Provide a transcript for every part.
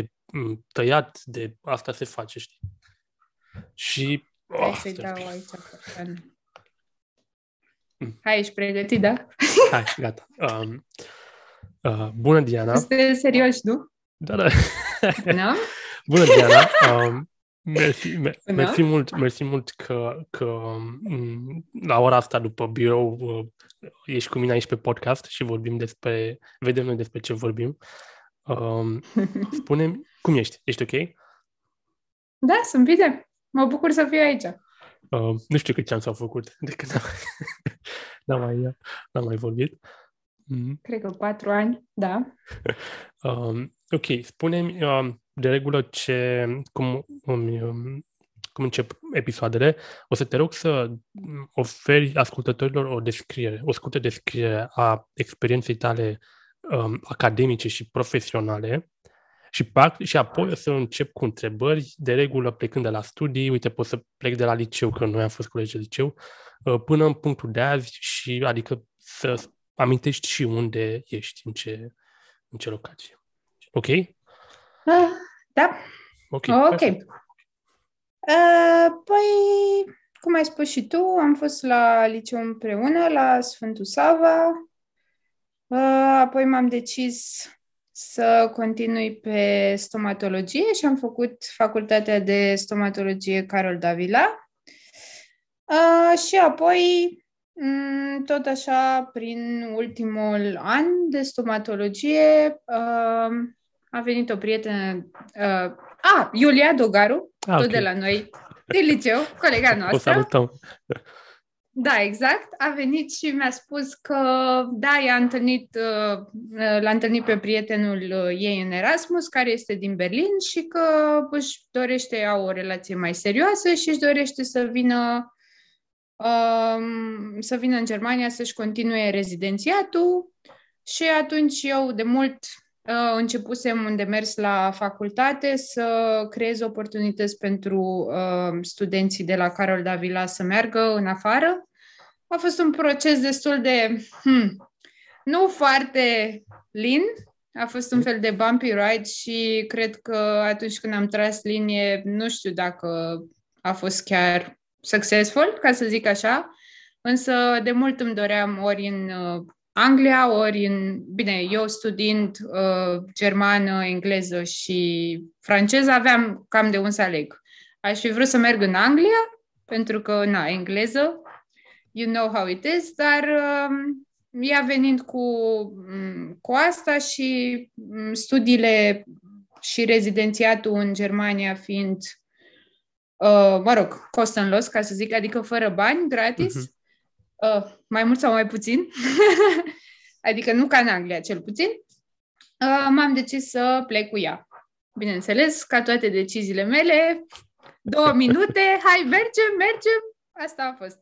de tăiat, de asta se face, știi? Și... Oh, Hai să-i dau aici mm. Hai, ești pregătit, da? Hai, gata. Um, uh, bună, Diana! Este serios, nu? Da, da. No? bună, Diana! Um, Mersi, da? mersi mult, mersi mult că, că mm, la ora asta după birou uh, ești cu mine aici pe podcast și vorbim despre, vedem noi despre ce vorbim. Um, spune cum ești? Ești ok? Da, sunt bine. Mă bucur să fiu aici. Um, nu știu cât ce s-au făcut de când n-am, n-am, mai, n-am mai vorbit. mm Cred că patru ani, da. um, ok, spune um, de regulă ce, cum, um, cum încep episoadele. O să te rog să oferi ascultătorilor o descriere, o scurtă descriere a experienței tale um, academice și profesionale și, și apoi o să încep cu întrebări, de regulă plecând de la studii, uite, pot să plec de la liceu, că noi am fost colegi de liceu, uh, până în punctul de azi și adică să amintești și unde ești, în ce, în ce locație. Ok? Ah, da. Ok. okay. Uh, păi, cum ai spus și tu, am fost la liceu împreună, la Sfântul Sava, Uh, apoi m-am decis să continui pe stomatologie și am făcut facultatea de stomatologie Carol Davila. Uh, și apoi, mm, tot așa, prin ultimul an de stomatologie, uh, a venit o prietenă, a, Iulia Dogaru, a, ah, tot okay. de la noi, de liceu, colega noastră. O salutăm! Da, exact. A venit și mi-a spus că, da, i-a întâlnit, uh, l-a întâlnit pe prietenul uh, ei în Erasmus, care este din Berlin și că își dorește ea o relație mai serioasă și își dorește să vină um, să vină în Germania să-și continue rezidențiatul și atunci eu de mult uh, începusem un demers la facultate să creez oportunități pentru studenții de la Carol Davila să meargă în afară a fost un proces destul de, hmm, nu foarte lin, a fost un fel de bumpy ride și cred că atunci când am tras linie, nu știu dacă a fost chiar successful, ca să zic așa, însă de mult îmi doream ori în uh, Anglia, ori în... Bine, eu studiind uh, germană, engleză și franceză, aveam cam de un să aleg. Aș fi vrut să merg în Anglia, pentru că, na, engleză, you know how it is, dar um, ea venind cu, mm, cu asta și mm, studiile și rezidențiatul în Germania fiind, uh, mă rog, cost and loss, ca să zic, adică fără bani, gratis, uh-huh. mai mult sau mai puțin, adică nu ca în Anglia cel puțin, uh, m-am decis să plec cu ea. Bineînțeles, ca toate deciziile mele, două minute, hai, mergem, mergem, asta a fost.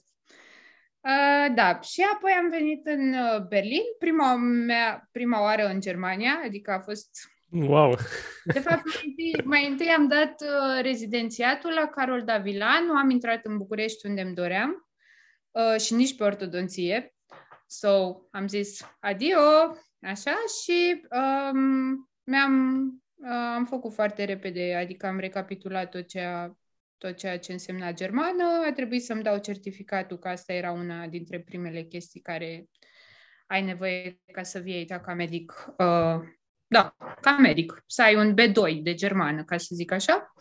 Uh, da, și apoi am venit în uh, Berlin, prima, mea, prima oară în Germania, adică a fost... Wow! De fapt, mai întâi, mai întâi am dat uh, rezidențiatul la Carol Davila, nu am intrat în București unde îmi doream și nici pe ortodonție. So, am zis adio, așa, și um, mi-am am făcut foarte repede, adică am recapitulat tot ce a tot ceea ce însemna germană, a trebuit să-mi dau certificatul, că asta era una dintre primele chestii care ai nevoie ca să vii aici ca medic. Uh, da, ca medic, să ai un B2 de germană, ca să zic așa.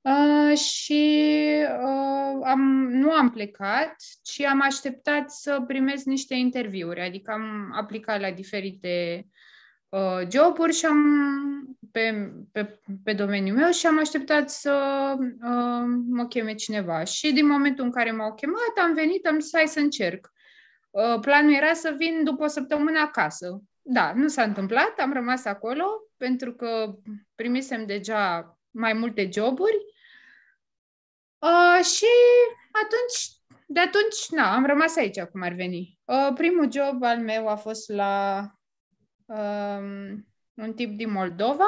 Uh, și uh, am, nu am plecat, ci am așteptat să primez niște interviuri, adică am aplicat la diferite Uh, joburi și am pe, pe, pe domeniul meu și am așteptat să uh, mă cheme cineva. Și din momentul în care m-au chemat, am venit, am zis, hai să încerc. Uh, planul era să vin după o săptămână acasă. Da, nu s-a întâmplat, am rămas acolo pentru că primisem deja mai multe joburi uh, și atunci, de atunci, na, am rămas aici, cum ar veni. Uh, primul job al meu a fost la um, un tip din Moldova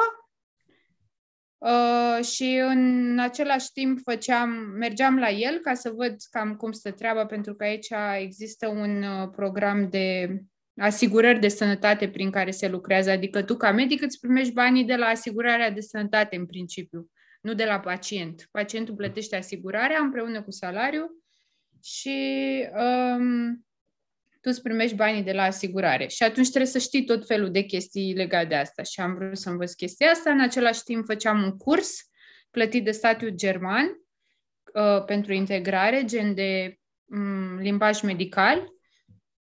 uh, și în același timp făceam, mergeam la el ca să văd cam cum stă treaba, pentru că aici există un uh, program de asigurări de sănătate prin care se lucrează, adică tu ca medic îți primești banii de la asigurarea de sănătate în principiu, nu de la pacient. Pacientul plătește asigurarea împreună cu salariul și um, tu îți primești banii de la asigurare. Și atunci trebuie să știi tot felul de chestii legate de asta. Și am vrut să învăț chestia asta. În același timp făceam un curs plătit de statul german uh, pentru integrare, gen de um, limbaj medical.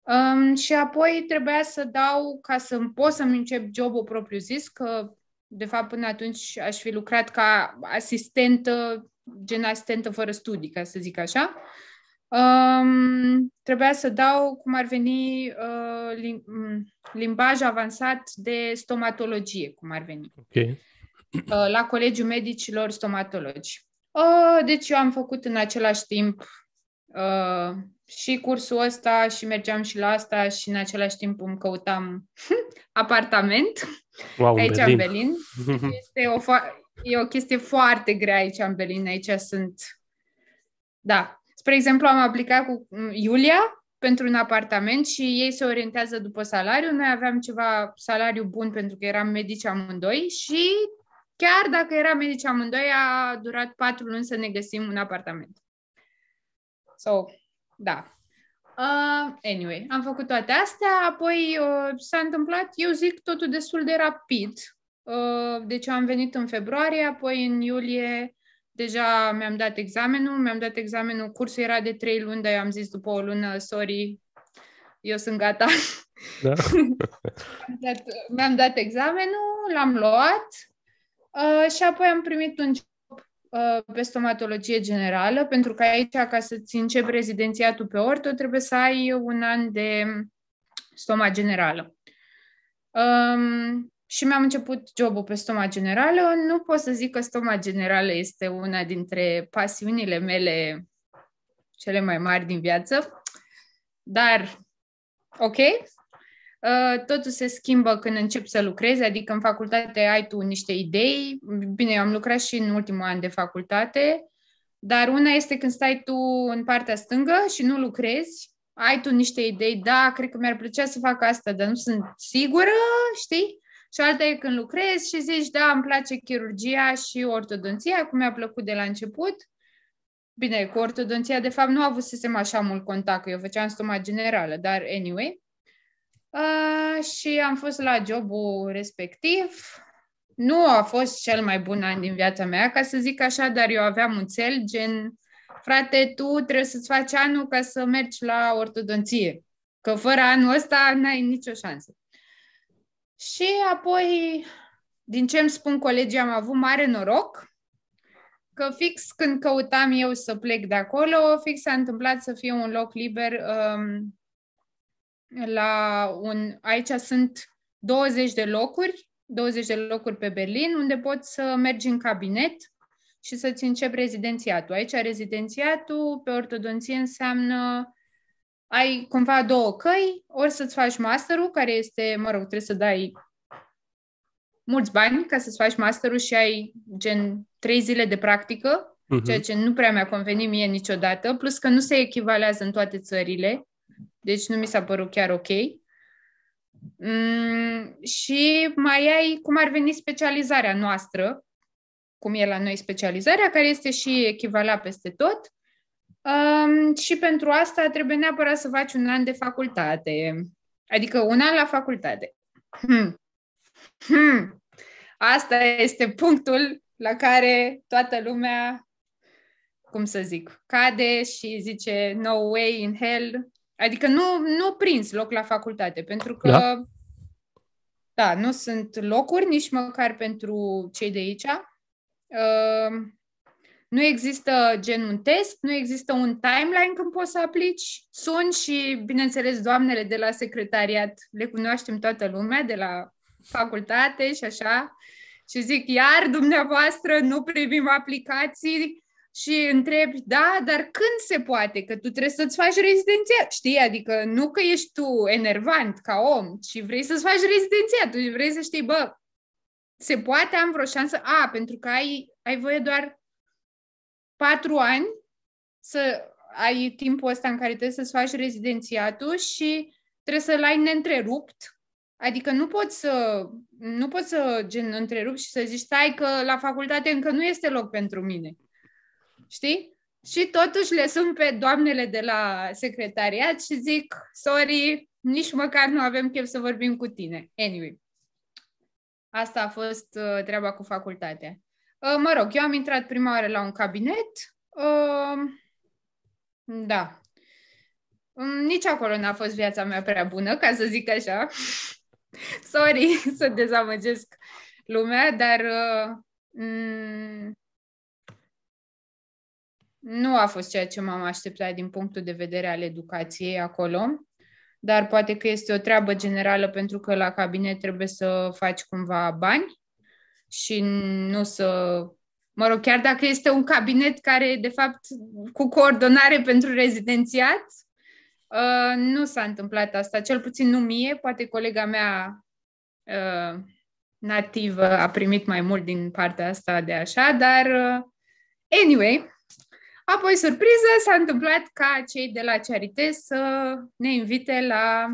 Um, și apoi trebuia să dau, ca să pot să-mi încep jobul propriu zis, că de fapt până atunci aș fi lucrat ca asistentă, gen asistentă fără studii, ca să zic așa. Uh, Um, trebuia să dau cum ar veni uh, lim- mm, limbaj avansat de stomatologie, cum ar veni, okay. uh, la Colegiul Medicilor Stomatologi. Uh, deci eu am făcut în același timp uh, și cursul ăsta și mergeam și la asta și în același timp îmi căutam apartament wow, aici Berlin. în Berlin. Este o fa- e o chestie foarte grea aici în Berlin, aici sunt... Da, Spre exemplu, am aplicat cu mm, Iulia pentru un apartament și ei se orientează după salariu. Noi aveam ceva salariu bun pentru că eram medici amândoi și chiar dacă eram medici amândoi, a durat patru luni să ne găsim un apartament. So, da. Uh, anyway, am făcut toate astea, apoi uh, s-a întâmplat, eu zic, totul destul de rapid. Uh, deci am venit în februarie, apoi în iulie deja mi-am dat examenul, mi-am dat examenul, cursul era de trei luni, dar eu am zis după o lună, sorry, eu sunt gata. Da. mi-am, dat, mi-am dat examenul, l-am luat uh, și apoi am primit un job uh, pe stomatologie generală, pentru că aici, ca să-ți începi rezidențiatul pe orto, trebuie să ai un an de stoma generală. Um, și mi-am început jobul pe stoma generală. Nu pot să zic că stoma generală este una dintre pasiunile mele cele mai mari din viață, dar ok. Uh, totul se schimbă când încep să lucrezi, adică în facultate ai tu niște idei. Bine, eu am lucrat și în ultimul an de facultate, dar una este când stai tu în partea stângă și nu lucrezi, ai tu niște idei, da, cred că mi-ar plăcea să fac asta, dar nu sunt sigură, știi? și alta e când lucrezi și zici, da, îmi place chirurgia și ortodonția, cum mi-a plăcut de la început. Bine, cu ortodonția, de fapt, nu avusesem așa mult contact, eu făceam stoma generală, dar anyway. Uh, și am fost la jobul respectiv. Nu a fost cel mai bun an din viața mea, ca să zic așa, dar eu aveam un cel, gen, frate, tu trebuie să-ți faci anul ca să mergi la ortodonție, că fără anul ăsta n-ai nicio șansă. Și apoi, din ce îmi spun colegii, am avut mare noroc că fix când căutam eu să plec de acolo, fix s-a întâmplat să fie un loc liber um, la un... Aici sunt 20 de locuri, 20 de locuri pe Berlin, unde poți să mergi în cabinet și să-ți începi rezidențiatul. Aici rezidențiatul pe ortodonție înseamnă ai cumva două căi, ori să-ți faci masterul, care este, mă rog, trebuie să dai mulți bani ca să-ți faci masterul și ai gen trei zile de practică, uh-huh. ceea ce nu prea mi-a convenit mie niciodată, plus că nu se echivalează în toate țările, deci nu mi s-a părut chiar ok. Mm, și mai ai cum ar veni specializarea noastră, cum e la noi specializarea, care este și echivalat peste tot. Um, și pentru asta trebuie neapărat să faci un an de facultate. Adică un an la facultate. Hmm. Hmm. Asta este punctul la care toată lumea, cum să zic, cade și zice no way in hell. Adică nu, nu prins loc la facultate, pentru că da. da, nu sunt locuri nici măcar pentru cei de aici. Uh, nu există gen un test, nu există un timeline când poți să aplici. Sun și, bineînțeles, doamnele de la secretariat, le cunoaștem toată lumea, de la facultate și așa. Și zic, iar dumneavoastră nu primim aplicații și întrebi, da, dar când se poate? Că tu trebuie să-ți faci rezidenția. Știi, adică nu că ești tu enervant ca om, ci vrei să-ți faci rezidenția. Tu vrei să știi, bă, se poate, am vreo șansă. A, pentru că ai, ai voie doar patru ani să ai timpul ăsta în care trebuie să-ți faci rezidențiatul și trebuie să-l ai neîntrerupt, adică nu poți să, nu poți să gen întrerup și să zici stai că la facultate încă nu este loc pentru mine. Știi? Și totuși le sunt pe doamnele de la secretariat și zic, sorry, nici măcar nu avem chef să vorbim cu tine. Anyway, asta a fost uh, treaba cu facultatea. Uh, mă rog, eu am intrat prima oară la un cabinet. Uh, da. Mm, nici acolo n-a fost viața mea prea bună, ca să zic așa. Sorry să dezamăgesc lumea, dar uh, mm, nu a fost ceea ce m-am așteptat din punctul de vedere al educației acolo, dar poate că este o treabă generală pentru că la cabinet trebuie să faci cumva bani și nu să... Mă rog, chiar dacă este un cabinet care, de fapt, cu coordonare pentru rezidențiat, uh, nu s-a întâmplat asta, cel puțin nu mie, poate colega mea uh, nativă a primit mai mult din partea asta de așa, dar uh, anyway, Apoi, surpriză, s-a întâmplat ca cei de la Charité să ne invite la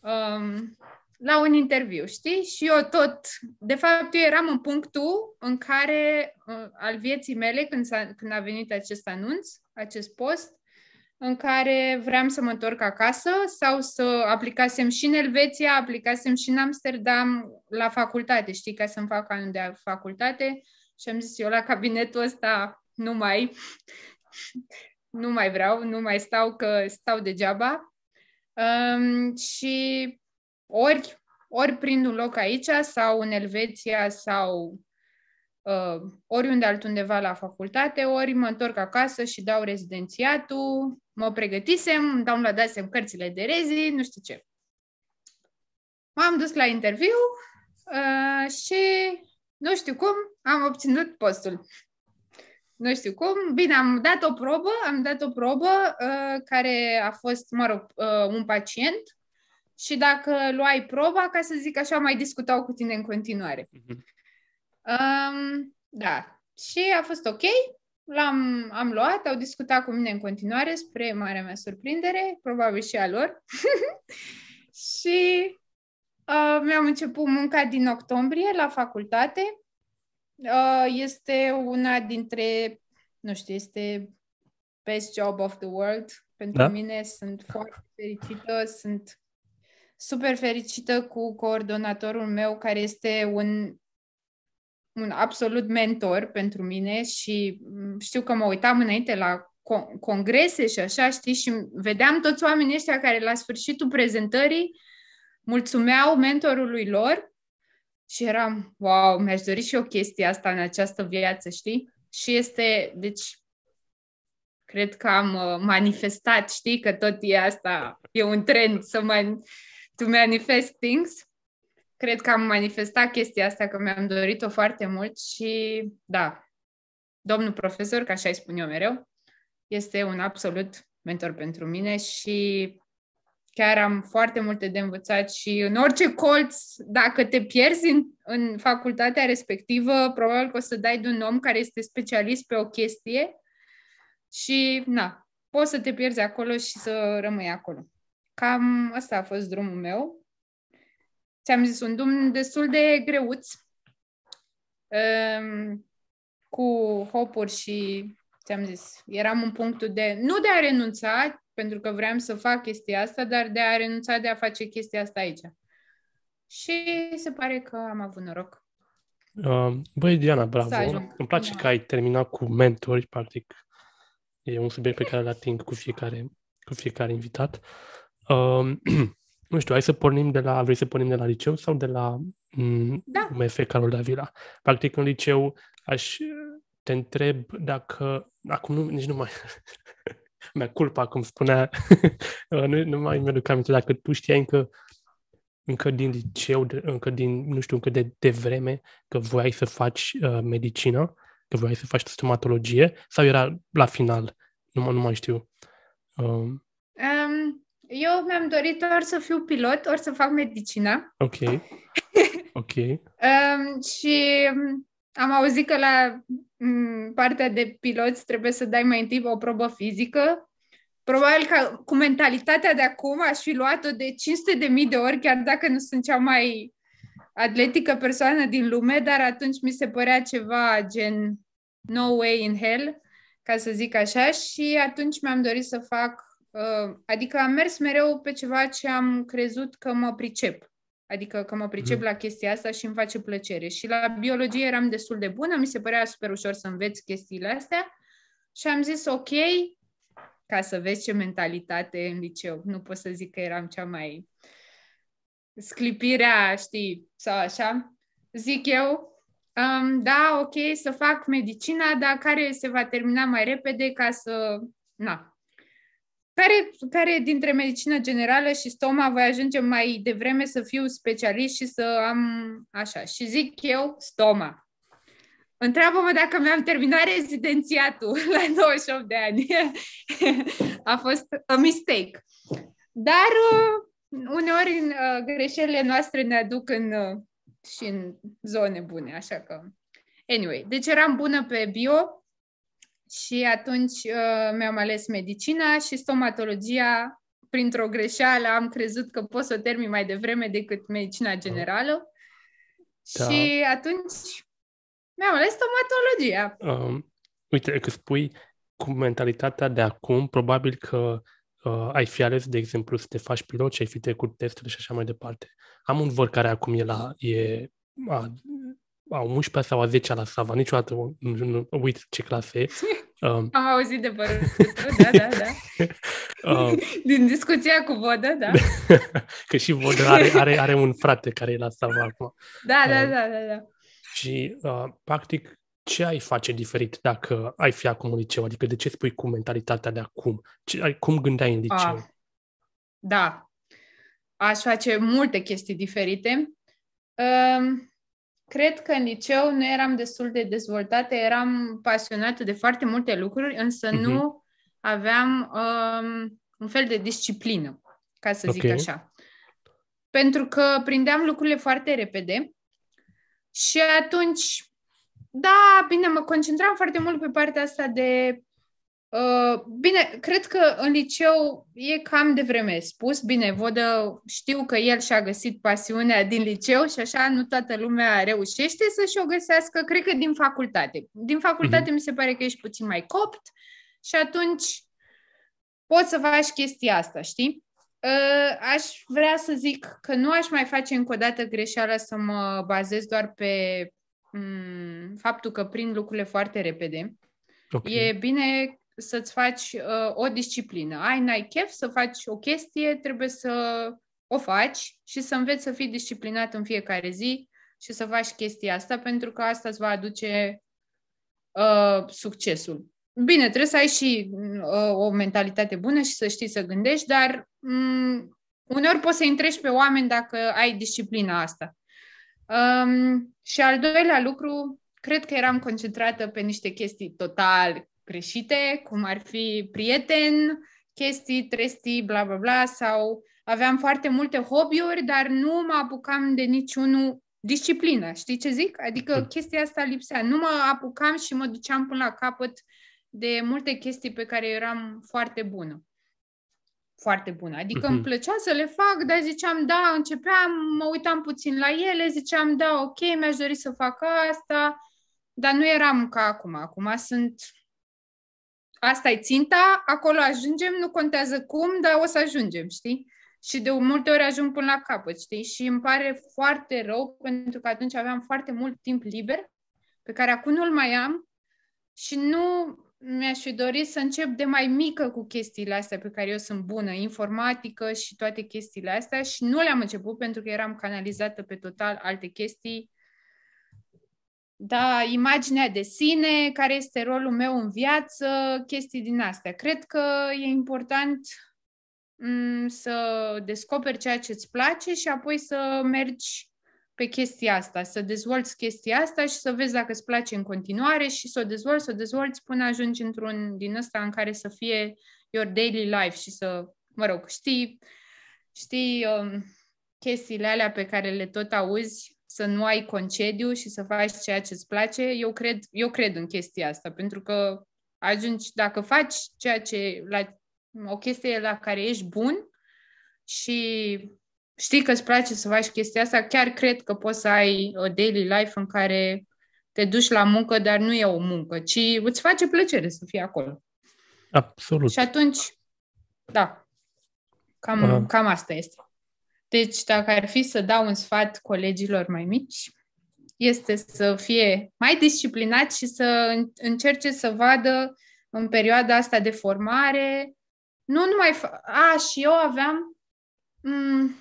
um, la un interviu, știi? Și eu tot, de fapt, eu eram în punctul în care, uh, al vieții mele, când, a când a venit acest anunț, acest post, în care vreau să mă întorc acasă sau să aplicasem și în Elveția, aplicasem și în Amsterdam la facultate, știi, ca să-mi fac anul de facultate și am zis eu la cabinetul ăsta nu mai, nu mai vreau, nu mai stau că stau degeaba. Um, și ori, ori prind un loc aici sau în Elveția sau uh, oriunde altundeva la facultate, ori mă întorc acasă și dau rezidențiatul, mă pregătisem, la dasem cărțile de rezi, nu știu ce. M-am dus la interviu uh, și nu știu cum am obținut postul. Nu știu cum. Bine, am dat o probă, am dat o probă uh, care a fost, mă rog, uh, un pacient și dacă luai proba, ca să zic așa, mai discutau cu tine în continuare. Mm-hmm. Um, da. Și a fost ok. L-am am luat, au discutat cu mine în continuare, spre marea mea surprindere, probabil și a lor. și uh, mi-am început munca din octombrie la facultate. Uh, este una dintre, nu știu, este best job of the world. Pentru da? mine sunt foarte fericită, sunt super fericită cu coordonatorul meu, care este un, un absolut mentor pentru mine și mm, știu că mă uitam înainte la congrese și așa, știi, și vedeam toți oamenii ăștia care la sfârșitul prezentării mulțumeau mentorului lor și eram, wow, mi-aș dori și eu chestia asta în această viață, știi? Și este, deci, cred că am uh, manifestat, știi, că tot e asta, e un trend să, mai to manifest things. Cred că am manifestat chestia asta, că mi-am dorit-o foarte mult și da, domnul profesor, ca așa îi spun eu mereu, este un absolut mentor pentru mine și chiar am foarte multe de învățat și în orice colț, dacă te pierzi în, în facultatea respectivă, probabil că o să dai de un om care este specialist pe o chestie și, na, poți să te pierzi acolo și să rămâi acolo. Cam ăsta a fost drumul meu. Ți-am zis, un drum destul de greuț, um, cu hopuri și, ți-am zis, eram în punctul de, nu de a renunța, pentru că vreau să fac chestia asta, dar de a renunța de a face chestia asta aici. Și se pare că am avut noroc. Uh, băi, Diana, bravo! Îmi place da. că ai terminat cu mentori, practic. E un subiect pe care îl ating cu fiecare, cu fiecare invitat. Um, nu știu, hai să pornim de la, vrei să pornim de la liceu sau de la mm, da. MF Carol Davila? Practic în liceu aș eh, te întreb dacă, acum nu, nici nu mai, mea culpa, cum spunea, uh, nu, nu mai mi-aduc aminte, dacă tu știai încă, încă din liceu, încă din, nu știu, încă de, de vreme, că voiai să faci uh, medicină, că voiai să faci stomatologie, sau era la final, nu, nu mai știu. Uh, eu mi-am dorit ori să fiu pilot, ori să fac medicină. Ok. Ok. um, și am auzit că la m, mm, partea de pilot trebuie să dai mai întâi o probă fizică. Probabil că cu mentalitatea de acum aș fi luat-o de 500 de mii de ori, chiar dacă nu sunt cea mai atletică persoană din lume, dar atunci mi se părea ceva gen no way in hell, ca să zic așa, și atunci mi-am dorit să fac Uh, adică am mers mereu pe ceva ce am crezut că mă pricep. Adică că mă pricep mm. la chestia asta și îmi face plăcere. Și la biologie eram destul de bună, mi se părea super ușor să înveți chestiile astea. Și am zis, ok, ca să vezi ce mentalitate în liceu. Nu pot să zic că eram cea mai sclipirea, știi, sau așa, zic eu, um, da, ok, să fac medicina, dar care se va termina mai repede ca să, na, care, care dintre medicina generală și stoma voi ajunge mai devreme să fiu specialist și să am așa? Și zic eu, stoma. Întreabă-mă dacă mi-am terminat rezidențiatul la 28 de ani. A fost a mistake. Dar uh, uneori uh, greșelile noastre ne aduc în, uh, și în zone bune, așa că... Anyway, deci eram bună pe bio, și atunci uh, mi-am ales medicina și stomatologia, printr-o greșeală, am crezut că pot să o termin mai devreme decât medicina da. generală. Da. Și atunci mi-am ales stomatologia. Uh, uite, că spui cu mentalitatea de acum, probabil că uh, ai fi ales, de exemplu, să te faci pilot și ai fi trecut testul și așa mai departe. Am un văr care acum e la, e, a, a 11 sau a 10 la Sava, niciodată nu, nu uit ce clase e. Um, Am auzit de părul da, da, da. Um, Din discuția cu Vodă, da. că și Vodă are, are, are un frate care e la Sava acum. Da, da, um, da, da, da. Și, uh, practic, ce ai face diferit dacă ai fi acum în liceu? Adică de ce spui cu mentalitatea de acum? Ce, cum gândeai în liceu? Ah, da. Aș face multe chestii diferite. Uh, Cred că în liceu nu eram destul de dezvoltate, eram pasionată de foarte multe lucruri, însă uh-huh. nu aveam um, un fel de disciplină, ca să okay. zic așa. Pentru că prindeam lucrurile foarte repede și atunci, da, bine, mă concentram foarte mult pe partea asta de Uh, bine, cred că în liceu e cam de vreme spus. Bine, Vodă știu că el și-a găsit pasiunea din liceu și așa nu toată lumea reușește să și-o găsească, cred că din facultate. Din facultate mhm. mi se pare că ești puțin mai copt și atunci poți să faci chestia asta, știi? Uh, aș vrea să zic că nu aș mai face încă o dată greșeala să mă bazez doar pe mm, faptul că prind lucrurile foarte repede. Okay. E bine să-ți faci uh, o disciplină. Ai, n-ai chef să faci o chestie, trebuie să o faci și să înveți să fii disciplinat în fiecare zi și să faci chestia asta, pentru că asta îți va aduce uh, succesul. Bine, trebuie să ai și uh, o mentalitate bună și să știi să gândești, dar um, uneori poți să intrești pe oameni dacă ai disciplina asta. Um, și al doilea lucru, cred că eram concentrată pe niște chestii total greșite, cum ar fi prieten, chestii, trestii, bla bla bla, sau aveam foarte multe hobby-uri, dar nu mă apucam de niciunul disciplină, știi ce zic? Adică mhm. chestia asta lipsea. Nu mă apucam și mă duceam până la capăt de multe chestii pe care eram foarte bună. Foarte bună. Adică uh-huh. îmi mhm. plăcea să le fac, dar ziceam, da, începeam, mă uitam puțin la ele, ziceam, da, ok, mi-aș dori să fac asta, dar nu eram ca acum. Acum sunt asta e ținta, acolo ajungem, nu contează cum, dar o să ajungem, știi? Și de multe ori ajung până la capăt, știi? Și îmi pare foarte rău pentru că atunci aveam foarte mult timp liber pe care acum nu-l mai am și nu mi-aș fi dorit să încep de mai mică cu chestiile astea pe care eu sunt bună, informatică și toate chestiile astea și nu le-am început pentru că eram canalizată pe total alte chestii da, imaginea de sine, care este rolul meu în viață, chestii din astea. Cred că e important mm, să descoperi ceea ce îți place și apoi să mergi pe chestia asta, să dezvolți chestia asta și să vezi dacă îți place în continuare și să o dezvolți, să o dezvolți până ajungi într-un din ăsta în care să fie your daily life și să, mă rog, știi, știi um, chestiile alea pe care le tot auzi să nu ai concediu și să faci ceea ce îți place, eu cred, eu cred în chestia asta, pentru că ajungi, dacă faci ceea ce, la, o chestie la care ești bun și știi că îți place să faci chestia asta, chiar cred că poți să ai o daily life în care te duci la muncă, dar nu e o muncă, ci îți face plăcere să fii acolo. Absolut. Și atunci, da, cam, cam asta este. Deci, dacă ar fi să dau un sfat colegilor mai mici, este să fie mai disciplinat și să încerce să vadă în perioada asta de formare, nu numai... Fa- A, și eu aveam... M- mm,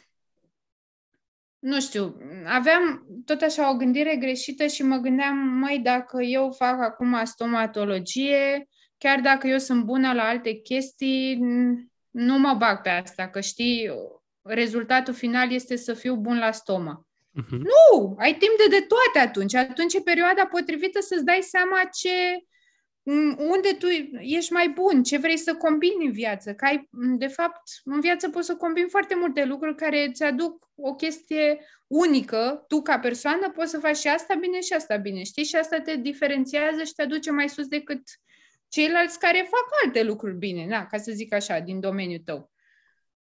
nu știu, aveam tot așa o gândire greșită și mă gândeam, măi, dacă eu fac acum stomatologie, chiar dacă eu sunt bună la alte chestii, nu mă bag pe asta, că știi, rezultatul final este să fiu bun la stomă. Uh-huh. Nu! Ai timp de, de toate atunci. Atunci e perioada potrivită să-ți dai seama ce unde tu ești mai bun, ce vrei să combini în viață. Că ai, de fapt, în viață poți să combini foarte multe lucruri care îți aduc o chestie unică. Tu, ca persoană, poți să faci și asta bine și asta bine, știi? Și asta te diferențiază și te aduce mai sus decât ceilalți care fac alte lucruri bine, na, ca să zic așa, din domeniul tău.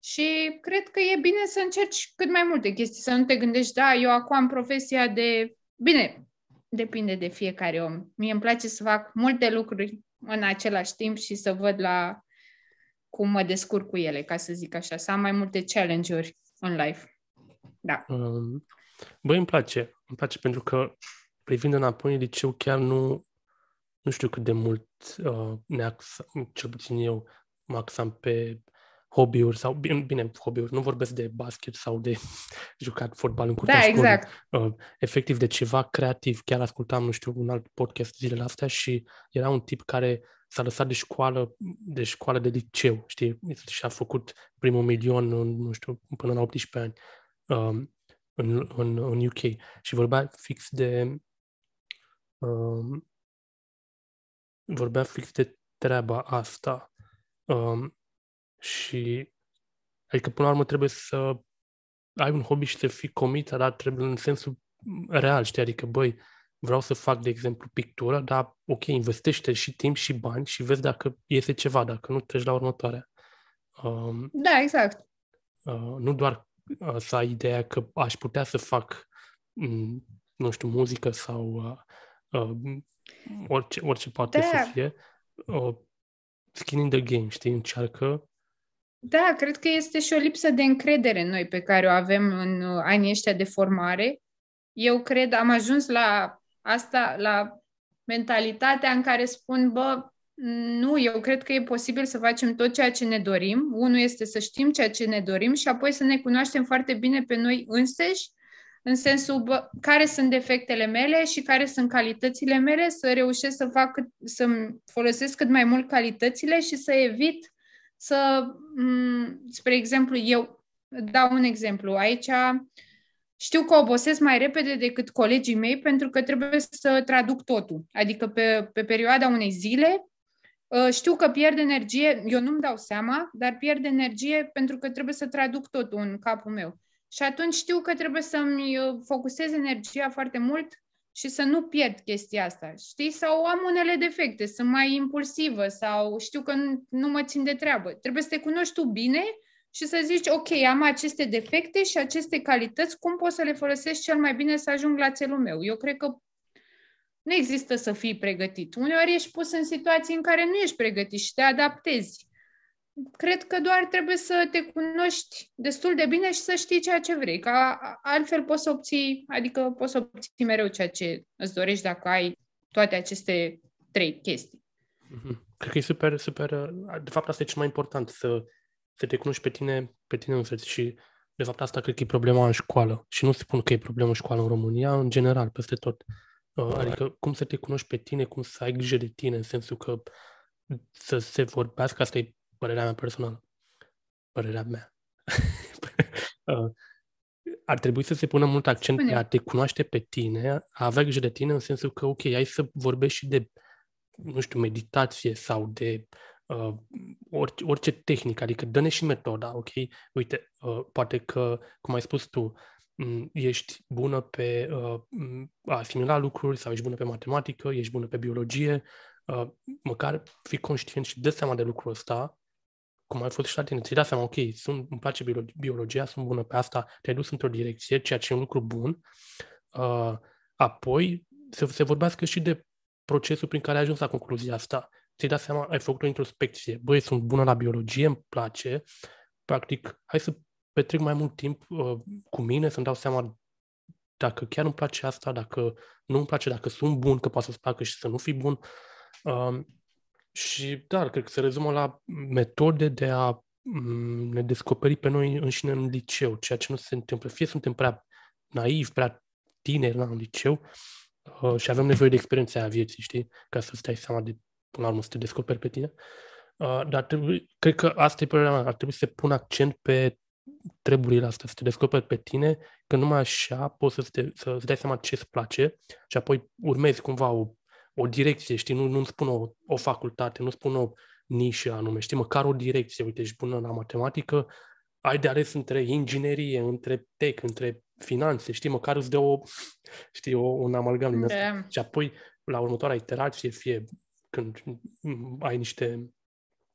Și cred că e bine să încerci cât mai multe chestii, să nu te gândești, da, eu acum am profesia de... Bine, depinde de fiecare om. Mie îmi place să fac multe lucruri în același timp și să văd la cum mă descurc cu ele, ca să zic așa, să am mai multe challenge-uri în life. Da. Um, băi, îmi place. Îmi place pentru că privind înapoi liceu chiar nu, nu știu cât de mult uh, ne axam, cel puțin eu, mă axam pe hobby-uri sau, bine, bine hobby-uri, nu vorbesc de basket sau de jucat fotbal în curtea da, exact. Uh, efectiv de ceva creativ. Chiar ascultam, nu știu, un alt podcast zilele astea și era un tip care s-a lăsat de școală, de școală de liceu, știi, și a făcut primul milion, în, nu știu, până la 18 ani uh, în, în, în UK. Și vorbea fix de uh, vorbea fix de treaba asta. Um, și adică până la urmă trebuie să ai un hobby și să fii comit, dar trebuie în sensul real, știi? Adică, băi, vreau să fac, de exemplu, pictură, dar, ok, investește și timp și bani și vezi dacă iese ceva, dacă nu treci la următoarea. Um, da, exact. Uh, nu doar uh, să ai ideea că aș putea să fac, m- mm, nu știu, muzică sau uh, uh, orice, orice poate da. să fie. Uh, skin in the game, știi? Încearcă da, cred că este și o lipsă de încredere în noi pe care o avem în uh, anii ăștia de formare. Eu cred, am ajuns la asta, la mentalitatea în care spun, bă, nu, eu cred că e posibil să facem tot ceea ce ne dorim. Unul este să știm ceea ce ne dorim și apoi să ne cunoaștem foarte bine pe noi înseși, în sensul bă, care sunt defectele mele și care sunt calitățile mele, să reușesc să fac, să folosesc cât mai mult calitățile și să evit să, spre exemplu, eu dau un exemplu. Aici știu că obosesc mai repede decât colegii mei pentru că trebuie să traduc totul. Adică pe, pe perioada unei zile ă, știu că pierd energie, eu nu-mi dau seama, dar pierd energie pentru că trebuie să traduc totul în capul meu. Și atunci știu că trebuie să-mi ă, focusez energia foarte mult și să nu pierd chestia asta, știi? Sau am unele defecte, sunt mai impulsivă sau știu că nu, nu mă țin de treabă. Trebuie să te cunoști tu bine și să zici, ok, am aceste defecte și aceste calități, cum pot să le folosesc cel mai bine să ajung la țelul meu? Eu cred că nu există să fii pregătit. Uneori ești pus în situații în care nu ești pregătit și te adaptezi cred că doar trebuie să te cunoști destul de bine și să știi ceea ce vrei, că altfel poți să obții, adică poți să obții mereu ceea ce îți dorești dacă ai toate aceste trei chestii. Mhm. Cred că e super, super, de fapt asta e cel mai important, să, să te cunoști pe tine, pe tine însăți și de fapt asta cred că e problema în școală și nu spun că e problema în școală în România, în general, peste tot. Uh, adică cum să te cunoști pe tine, cum să ai grijă de tine, în sensul că să se vorbească, asta e părerea mea personală, părerea mea, uh, ar trebui să se pună mult accent Spune. pe a te cunoaște pe tine, a avea grijă de tine în sensul că, ok, ai să vorbești și de, nu știu, meditație sau de uh, orice, orice tehnică, adică dă-ne și metoda, ok? Uite, uh, poate că, cum ai spus tu, mm, ești bună pe uh, mm, a asimila lucruri sau ești bună pe matematică, ești bună pe biologie, uh, măcar fi conștient și dă seama de lucrul ăsta cum ai fost și la tine, ți-ai dat seama, ok, sunt, îmi place biologia, sunt bună pe asta, te-ai dus într-o direcție, ceea ce e un lucru bun. Uh, apoi se, se vorbească și de procesul prin care ai ajuns la concluzia asta. Ți-ai dat seama, ai făcut o introspecție. Băi, sunt bună la biologie, îmi place. Practic, hai să petrec mai mult timp uh, cu mine, să-mi dau seama dacă chiar îmi place asta, dacă nu îmi place, dacă sunt bun, că poate să-ți placă și să nu fii bun. Uh, și, da, cred că se rezumă la metode de a mm, ne descoperi pe noi înșine în liceu, ceea ce nu se întâmplă. Fie suntem prea naivi, prea tineri la un liceu uh, și avem nevoie de experiența a vieții, știi, ca să-ți dai seama de, până la urmă, să te descoperi pe tine. Uh, dar trebuie, cred că asta e problema, ar trebui să pun accent pe treburile astea, să te descoperi pe tine, că numai așa poți să te, să-ți dai seama ce îți place și apoi urmezi cumva o o direcție, știi, nu, nu spun o, o facultate, nu spun o nișă anume, știi, măcar o direcție, uite, și până la matematică, ai de ales între inginerie, între tech, între finanțe, știi, măcar îți dă o, știi, o, un amalgam din asta. Da. Și apoi, la următoarea iterație, fie când ai niște,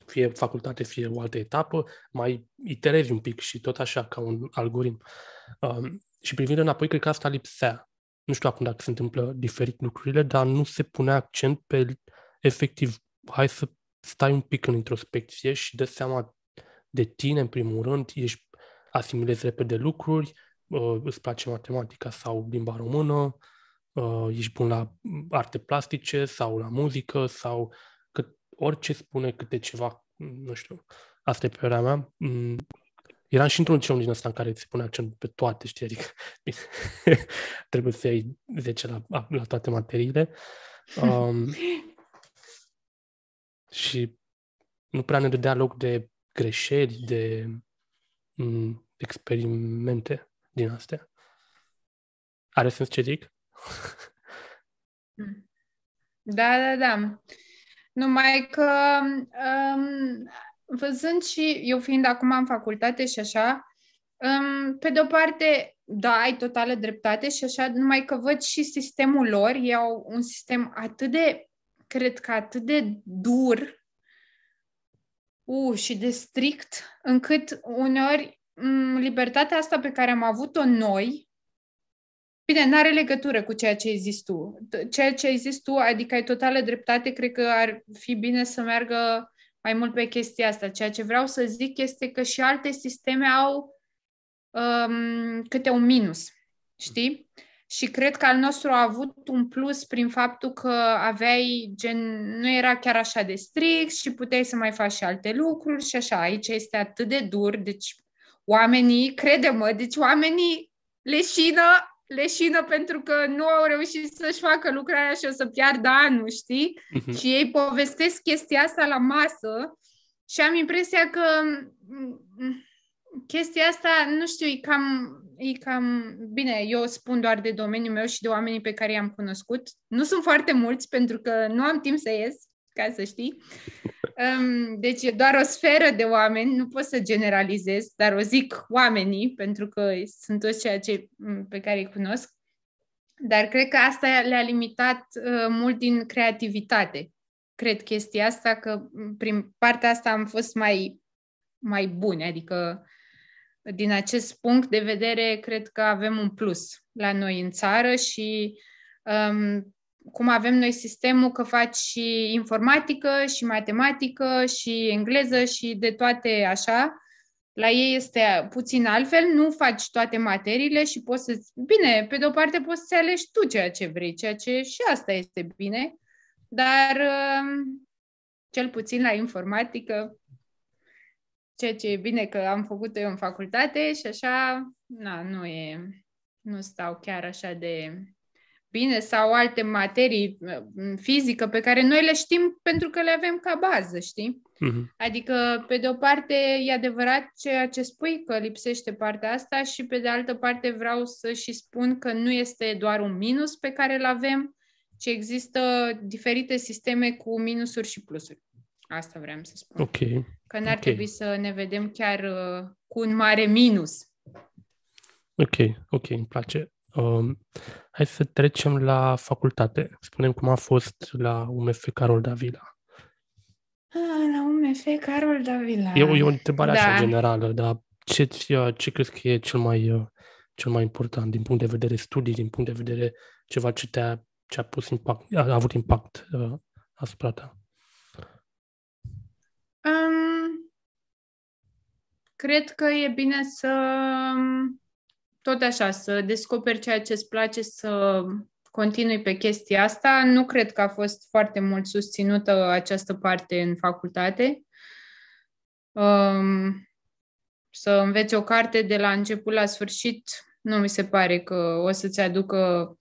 fie facultate, fie o altă etapă, mai iterezi un pic și tot așa, ca un algoritm. Um, și privind înapoi, cred că asta lipsea nu știu acum dacă se întâmplă diferit lucrurile, dar nu se pune accent pe efectiv, hai să stai un pic în introspecție și dă seama de tine în primul rând, ești, asimilezi repede lucruri, uh, îți place matematica sau limba română, uh, ești bun la arte plastice sau la muzică sau cât, orice spune câte ceva, nu știu, asta e pe mea, mm, Eram și într-un liceu din ăsta în care se pune accent pe toate, știi, adică bine, trebuie să iei 10 la, la toate materiile. Um, și nu prea ne dădea loc de greșeli, de m- experimente din astea. Are sens ce zic? Da, da, da. Numai că um, văzând și eu fiind acum în facultate și așa, pe de o parte, da, ai totală dreptate și așa, numai că văd și sistemul lor, ei au un sistem atât de, cred că atât de dur uh, și de strict, încât uneori libertatea asta pe care am avut-o noi, Bine, nu are legătură cu ceea ce ai zis tu. Ceea ce ai zis tu, adică ai totală dreptate, cred că ar fi bine să meargă mai mult pe chestia asta. Ceea ce vreau să zic este că și alte sisteme au um, câte un minus, știi? Și cred că al nostru a avut un plus prin faptul că aveai gen, nu era chiar așa de strict și puteai să mai faci și alte lucruri și așa. Aici este atât de dur, deci oamenii, crede-mă, deci oamenii leșină leșină pentru că nu au reușit să-și facă lucrarea și o să piardă anul, știi? Uh-huh. Și ei povestesc chestia asta la masă și am impresia că chestia asta, nu știu, e cam, e cam... Bine, eu spun doar de domeniul meu și de oamenii pe care i-am cunoscut. Nu sunt foarte mulți pentru că nu am timp să ies, ca să știi. Deci e doar o sferă de oameni, nu pot să generalizez, dar o zic oamenii, pentru că sunt toți ceea ce, pe care îi cunosc. Dar cred că asta le-a limitat ă, mult din creativitate. Cred chestia asta că prin partea asta am fost mai, mai buni, adică din acest punct de vedere, cred că avem un plus la noi în țară și um, cum avem noi sistemul că faci și informatică, și matematică, și engleză, și de toate așa. La ei este puțin altfel, nu faci toate materiile și poți să Bine, pe de o parte poți să alegi tu ceea ce vrei, ceea ce și asta este bine, dar um, cel puțin la informatică, ceea ce e bine că am făcut eu în facultate și așa, na, nu e, nu stau chiar așa de bine, sau alte materii mm, fizică pe care noi le știm pentru că le avem ca bază, știi? Uh-huh. Adică, pe de o parte, e adevărat ceea ce spui că lipsește partea asta și pe de altă parte vreau să și spun că nu este doar un minus pe care îl avem, ci există diferite sisteme cu minusuri și plusuri. Asta vreau să spun. Ok. Că n-ar okay. trebui să ne vedem chiar uh, cu un mare minus. Ok, ok, îmi place. Um, hai să trecem la facultate. Spunem cum a fost la UMF Carol Davila. Ah, la UMF Carol Davila. E, o, e o întrebare da. așa generală, dar ce, uh, ce crezi că e cel mai, uh, cel mai important din punct de vedere studii, din punct de vedere ceva ce te-a ce a, pus impact, a avut impact uh, asupra ta? Um, cred că e bine să um, tot așa, să descoperi ceea ce îți place, să continui pe chestia asta. Nu cred că a fost foarte mult susținută această parte în facultate. Um, să înveți o carte de la început la sfârșit, nu mi se pare că o să-ți aducă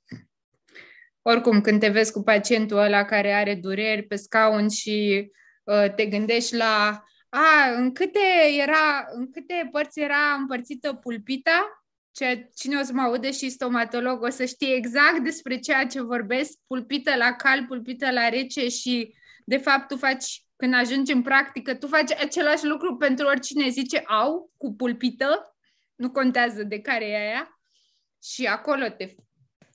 oricum când te vezi cu pacientul ăla care are dureri pe scaun și uh, te gândești la a, în câte, era, în câte părți era împărțită pulpita, ceea, cine o să mă audă și stomatolog o să știe exact despre ceea ce vorbesc, pulpită la cal, pulpită la rece și de fapt tu faci, când ajungi în practică, tu faci același lucru pentru oricine zice au cu pulpită, nu contează de care e aia și acolo te,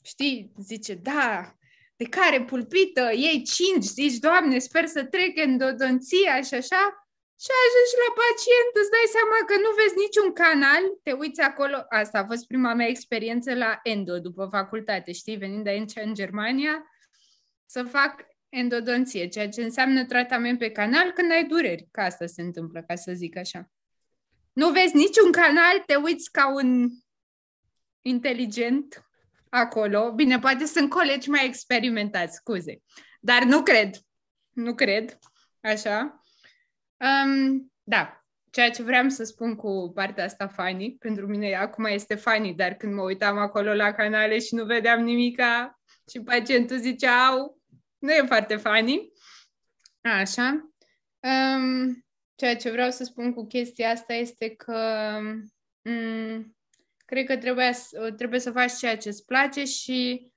știi, zice da, de care pulpită, ei cinci, zici, Doamne, sper să trec endodonția și așa, și ajungi la pacient, îți dai seama că nu vezi niciun canal, te uiți acolo. Asta a fost prima mea experiență la endo după facultate, știi, venind aici în Germania, să fac endodonție, ceea ce înseamnă tratament pe canal când ai dureri, ca asta se întâmplă, ca să zic așa. Nu vezi niciun canal, te uiți ca un inteligent acolo. Bine, poate sunt colegi mai experimentați, scuze. Dar nu cred. Nu cred. Așa. Um, da, ceea ce vreau să spun cu partea asta funny, pentru mine acum este funny, dar când mă uitam acolo la canale și nu vedeam nimica și pacientul zicea, au, nu e foarte funny. Așa. Um, ceea ce vreau să spun cu chestia asta este că um, cred că trebuie, trebuie să faci ceea ce îți place și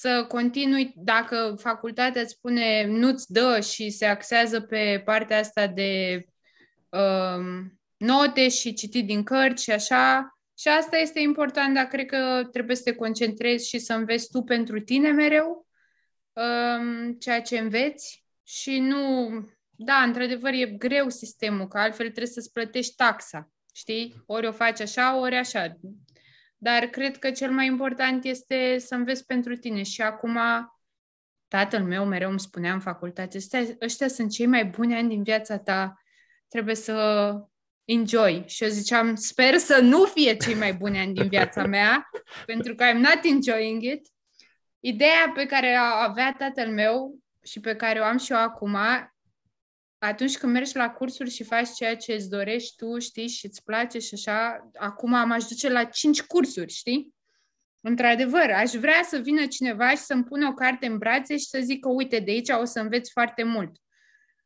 să continui, dacă facultatea îți spune nu-ți dă și se axează pe partea asta de um, note și citit din cărți și așa, și asta este important, dar cred că trebuie să te concentrezi și să înveți tu pentru tine mereu um, ceea ce înveți și nu... Da, într-adevăr, e greu sistemul, că altfel trebuie să-ți plătești taxa, știi? Ori o faci așa, ori așa dar cred că cel mai important este să înveți pentru tine. Și acum tatăl meu mereu îmi spunea în facultate, ăștia sunt cei mai buni ani din viața ta, trebuie să enjoy. Și eu ziceam, sper să nu fie cei mai buni ani din viața mea, pentru că I'm not enjoying it. Ideea pe care o avea tatăl meu și pe care o am și eu acum atunci când mergi la cursuri și faci ceea ce îți dorești tu, știi, și îți place și așa, acum am aș duce la cinci cursuri, știi? Într-adevăr, aș vrea să vină cineva și să-mi pună o carte în brațe și să zică, uite, de aici o să înveți foarte mult.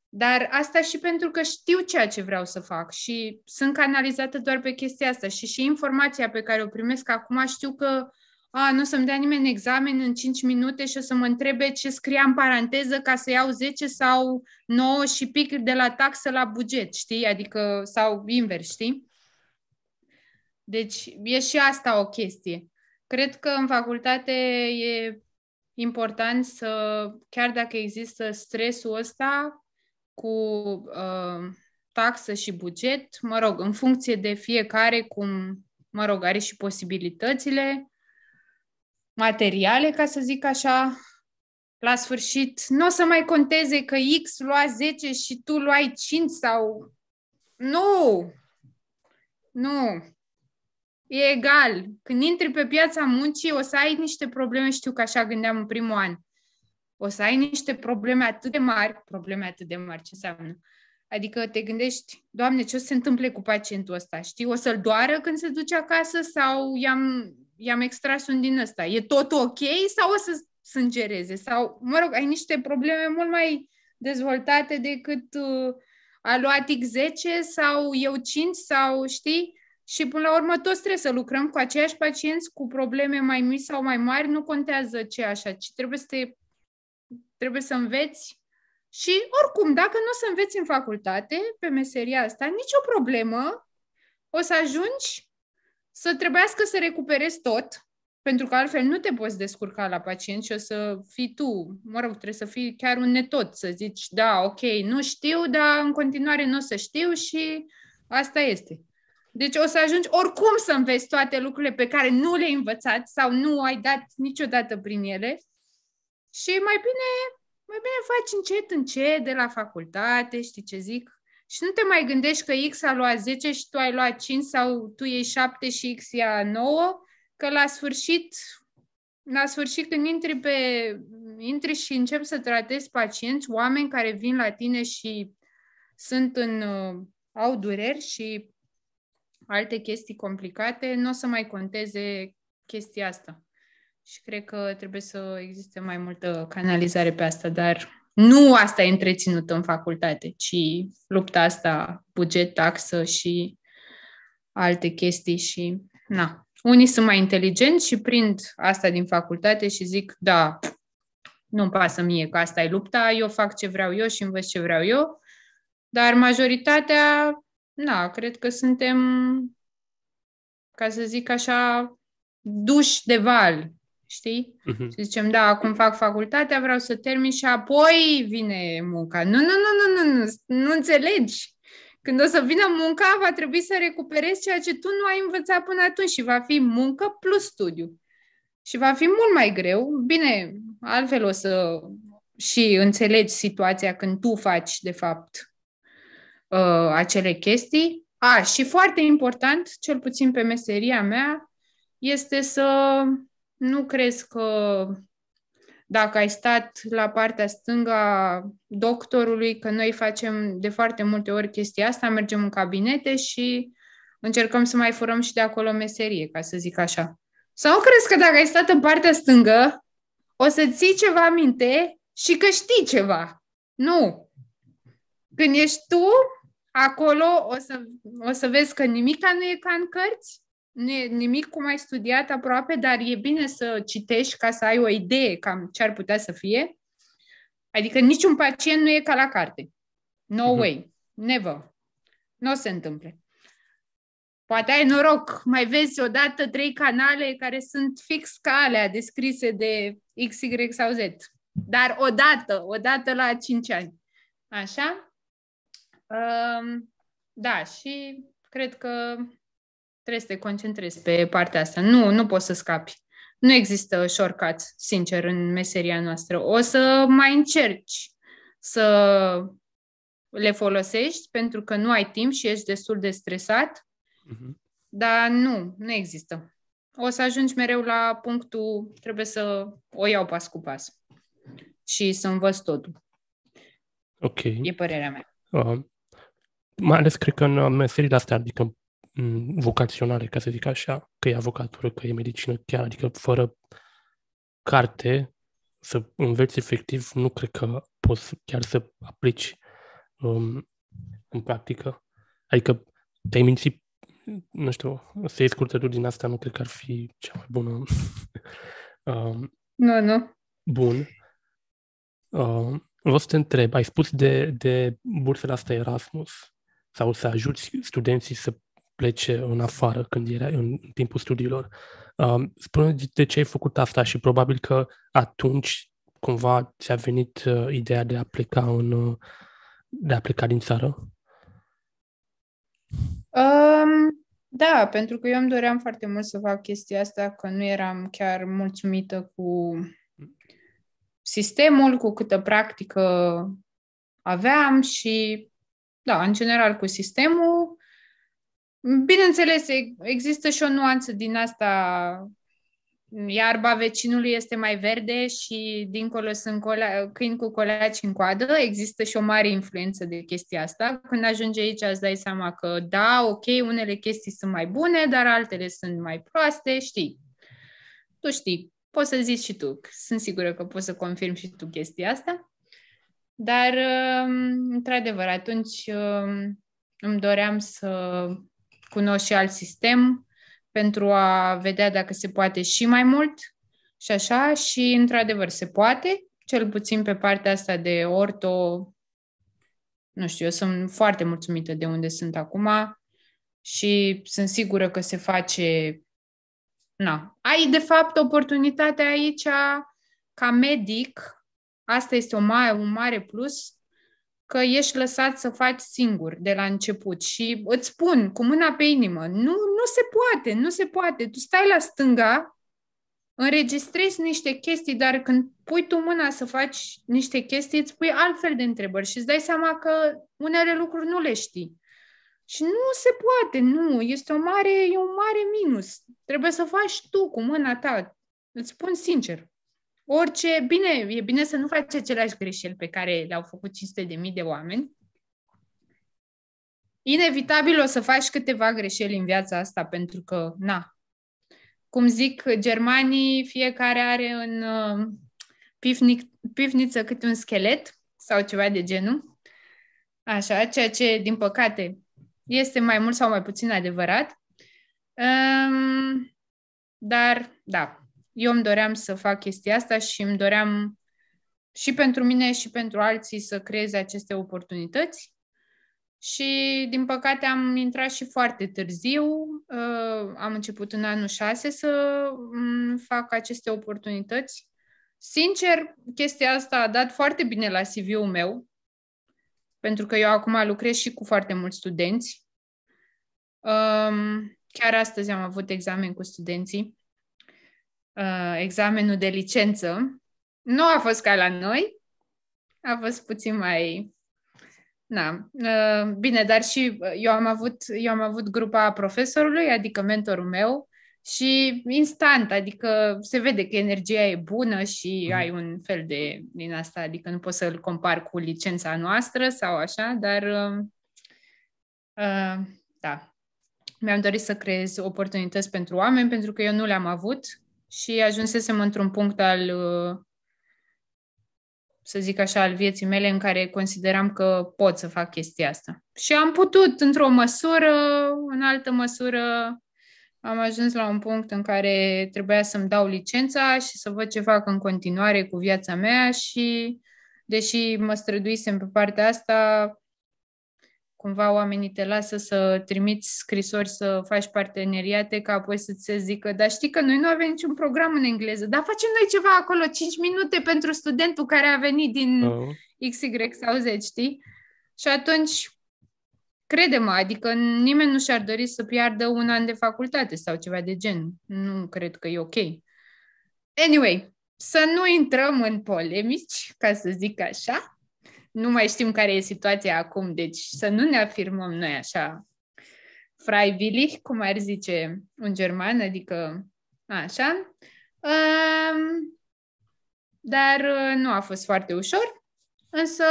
Dar asta și pentru că știu ceea ce vreau să fac și sunt canalizată doar pe chestia asta și și informația pe care o primesc acum știu că a, nu o să-mi dea nimeni examen în 5 minute și o să mă întrebe ce scria în paranteză ca să iau 10 sau 9 și pic de la taxă la buget, știi? Adică, sau invers, știi? Deci e și asta o chestie. Cred că în facultate e important să, chiar dacă există stresul ăsta cu uh, taxă și buget, mă rog, în funcție de fiecare cum, mă rog, are și posibilitățile, materiale, ca să zic așa, la sfârșit nu o să mai conteze că X lua 10 și tu luai 5 sau... Nu! Nu! E egal. Când intri pe piața muncii, o să ai niște probleme, știu că așa gândeam în primul an. O să ai niște probleme atât de mari, probleme atât de mari, ce înseamnă? Adică te gândești, Doamne, ce o să se întâmple cu pacientul ăsta, știi? O să-l doară când se duce acasă sau i-am, i-am extras un din ăsta. E tot ok sau o să sângereze? Sau, mă rog, ai niște probleme mult mai dezvoltate decât uh, a luat X10 sau eu 5 sau, știi? Și până la urmă toți trebuie să lucrăm cu aceiași pacienți cu probleme mai mici sau mai mari, nu contează ce așa, ci trebuie să, te, trebuie să înveți și oricum, dacă nu o să înveți în facultate, pe meseria asta, nicio problemă, o să ajungi să trebuiască să recuperezi tot, pentru că altfel nu te poți descurca la pacient și o să fii tu, mă rog, trebuie să fii chiar un netot, să zici, da, ok, nu știu, dar în continuare nu o să știu și asta este. Deci o să ajungi oricum să înveți toate lucrurile pe care nu le-ai învățat sau nu ai dat niciodată prin ele și mai bine, mai bine faci încet, încet, de la facultate, știi ce zic, și nu te mai gândești că X a luat 10 și tu ai luat 5 sau tu iei 7 și X ia 9, că la sfârșit, la sfârșit când intri, pe, intri și începi să tratezi pacienți, oameni care vin la tine și sunt în, uh, au dureri și alte chestii complicate, nu o să mai conteze chestia asta. Și cred că trebuie să existe mai multă canalizare pe asta, dar nu asta e întreținut în facultate, ci lupta asta, buget, taxă și alte chestii și, na, unii sunt mai inteligenți și prind asta din facultate și zic, da, nu-mi pasă mie că asta e lupta, eu fac ce vreau eu și învăț ce vreau eu, dar majoritatea, na, cred că suntem, ca să zic așa, duși de val știi? Uh-huh. Și zicem, da, acum fac facultatea, vreau să termin și apoi vine munca. Nu, nu, nu, nu, nu, nu, nu înțelegi. Când o să vină munca, va trebui să recuperezi ceea ce tu nu ai învățat până atunci și va fi muncă plus studiu. Și va fi mult mai greu. Bine, altfel o să și înțelegi situația când tu faci, de fapt, uh, acele chestii. A, și foarte important, cel puțin pe meseria mea, este să nu crezi că dacă ai stat la partea stânga doctorului, că noi facem de foarte multe ori chestia asta, mergem în cabinete și încercăm să mai furăm și de acolo meserie, ca să zic așa. Sau crezi că dacă ai stat în partea stângă, o să ții ceva minte și că știi ceva. Nu. Când ești tu acolo, o să, o să vezi că nimica nu e ca în cărți nu e nimic cum ai studiat aproape, dar e bine să citești ca să ai o idee cam ce ar putea să fie. Adică niciun pacient nu e ca la carte. No uh-huh. way. Never. Nu o să se întâmple. Poate ai noroc, mai vezi odată trei canale care sunt fix ca alea descrise de X, Y sau Z. Dar odată, odată la cinci ani. Așa? Um, da, și cred că Trebuie să te concentrezi pe partea asta. Nu, nu poți să scapi. Nu există shortcut sincer, în meseria noastră. O să mai încerci să le folosești pentru că nu ai timp și ești destul de stresat, uh-huh. dar nu, nu există. O să ajungi mereu la punctul, trebuie să o iau pas cu pas și să învăț totul. Ok. E părerea mea. Uh, mai ales cred că în meserile astea, adică Mm, vocaționale, ca să zic așa, că e avocatură, că e medicină chiar, adică fără carte să înveți efectiv, nu cred că poți chiar să aplici um, în practică. Adică te-ai mințit, nu știu, să iei scurtături din asta nu cred că ar fi cea mai bună. um, nu, nu. Bun. Uh, vreau să te întreb, ai spus de, de bursele asta Erasmus sau să ajuți studenții să plece în afară când era în timpul studiilor. Um, spune de ce ai făcut asta și probabil că atunci cumva ți-a venit uh, ideea de a pleca în, uh, de a pleca din țară? Um, da, pentru că eu îmi doream foarte mult să fac chestia asta, că nu eram chiar mulțumită cu sistemul, cu câtă practică aveam și, da, în general cu sistemul. Bineînțeles, există și o nuanță din asta. Iarba vecinului este mai verde și dincolo sunt cola- câini cu colaci în coadă. Există și o mare influență de chestia asta. Când ajungi aici îți dai seama că da, ok, unele chestii sunt mai bune, dar altele sunt mai proaste, știi. Tu știi, poți să zici și tu. Sunt sigură că poți să confirmi și tu chestia asta. Dar, um, într-adevăr, atunci um, îmi doream să cunosc și alt sistem pentru a vedea dacă se poate și mai mult și așa și într-adevăr se poate, cel puțin pe partea asta de orto, nu știu, eu sunt foarte mulțumită de unde sunt acum și sunt sigură că se face, na, ai de fapt oportunitatea aici ca medic, asta este o mare, un mare plus, că ești lăsat să faci singur de la început și îți spun cu mâna pe inimă, nu, nu se poate, nu se poate. Tu stai la stânga, înregistrezi niște chestii, dar când pui tu mâna să faci niște chestii, îți pui altfel de întrebări și îți dai seama că unele lucruri nu le știi. Și nu se poate, nu, este o mare, e un mare minus. Trebuie să faci tu cu mâna ta. Îți spun sincer. Orice, bine, e bine să nu faci aceleași greșeli pe care le-au făcut 500 de, mii de oameni. Inevitabil o să faci câteva greșeli în viața asta, pentru că, na, cum zic germanii, fiecare are în uh, pifnic, pifniță câte un schelet sau ceva de genul. Așa, ceea ce, din păcate, este mai mult sau mai puțin adevărat. Um, dar, da, eu îmi doream să fac chestia asta și îmi doream și pentru mine și pentru alții să creeze aceste oportunități. Și, din păcate, am intrat și foarte târziu. Uh, am început în anul 6 să mm, fac aceste oportunități. Sincer, chestia asta a dat foarte bine la CV-ul meu, pentru că eu acum lucrez și cu foarte mulți studenți. Um, chiar astăzi am avut examen cu studenții uh, examenul de licență. Nu a fost ca la noi, a fost puțin mai... Na, uh, bine, dar și uh, eu am avut, eu am avut grupa profesorului, adică mentorul meu, și instant, adică se vede că energia e bună și mm. ai un fel de din asta, adică nu poți să-l compar cu licența noastră sau așa, dar uh, uh, da, mi-am dorit să creez oportunități pentru oameni pentru că eu nu le-am avut și ajunsesem într-un punct al, uh, să zic așa, al vieții mele în care consideram că pot să fac chestia asta. Și am putut, într-o măsură, în altă măsură, am ajuns la un punct în care trebuia să-mi dau licența și să văd ce fac în continuare cu viața mea și, deși mă străduisem pe partea asta, cumva oamenii te lasă să trimiți scrisori, să faci parteneriate, ca apoi să ți se zică, dar știi că noi nu avem niciun program în engleză, dar facem noi ceva acolo, 5 minute pentru studentul care a venit din oh. XY sau Z, știi? Și atunci, credem, mă adică nimeni nu și-ar dori să piardă un an de facultate sau ceva de gen. Nu cred că e ok. Anyway, să nu intrăm în polemici, ca să zic așa nu mai știm care e situația acum, deci să nu ne afirmăm noi așa freiwillig, cum ar zice un german, adică așa. Um, dar uh, nu a fost foarte ușor, însă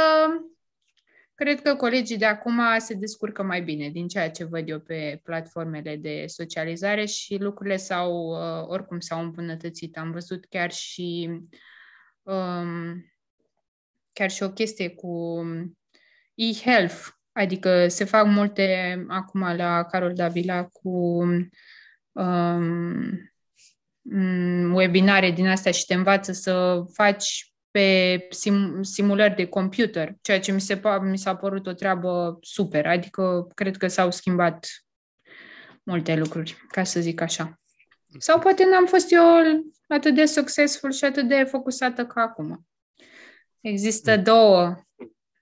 cred că colegii de acum se descurcă mai bine din ceea ce văd eu pe platformele de socializare și lucrurile s-au, uh, oricum s-au îmbunătățit. Am văzut chiar și um, chiar și o chestie cu um, e-health, adică se fac multe acum la Carol Davila cu um, um mm, webinare din astea și te învață să faci pe sim- simulări de computer, ceea ce mi, se, mi s-a părut o treabă super, adică cred că s-au schimbat multe lucruri, ca să zic așa. Sau poate n-am fost eu atât de succesful și atât de focusată ca acum. Există mm. două,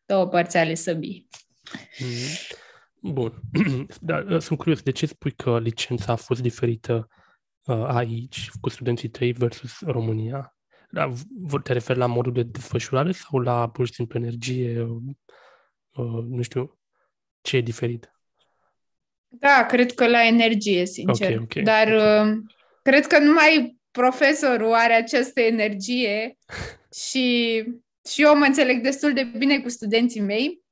două părți ale săbii. Mm-hmm. Bun. Dar sunt curios, de ce spui că licența a fost diferită uh, aici, cu studenții tăi versus România? La, da, te referi la modul de desfășurare sau la pur și simplu energie, uh, nu știu, ce e diferit? Da, cred că la energie, sincer. Okay, okay, Dar okay. Uh, cred că numai profesorul are această energie și și eu mă înțeleg destul de bine cu studenții mei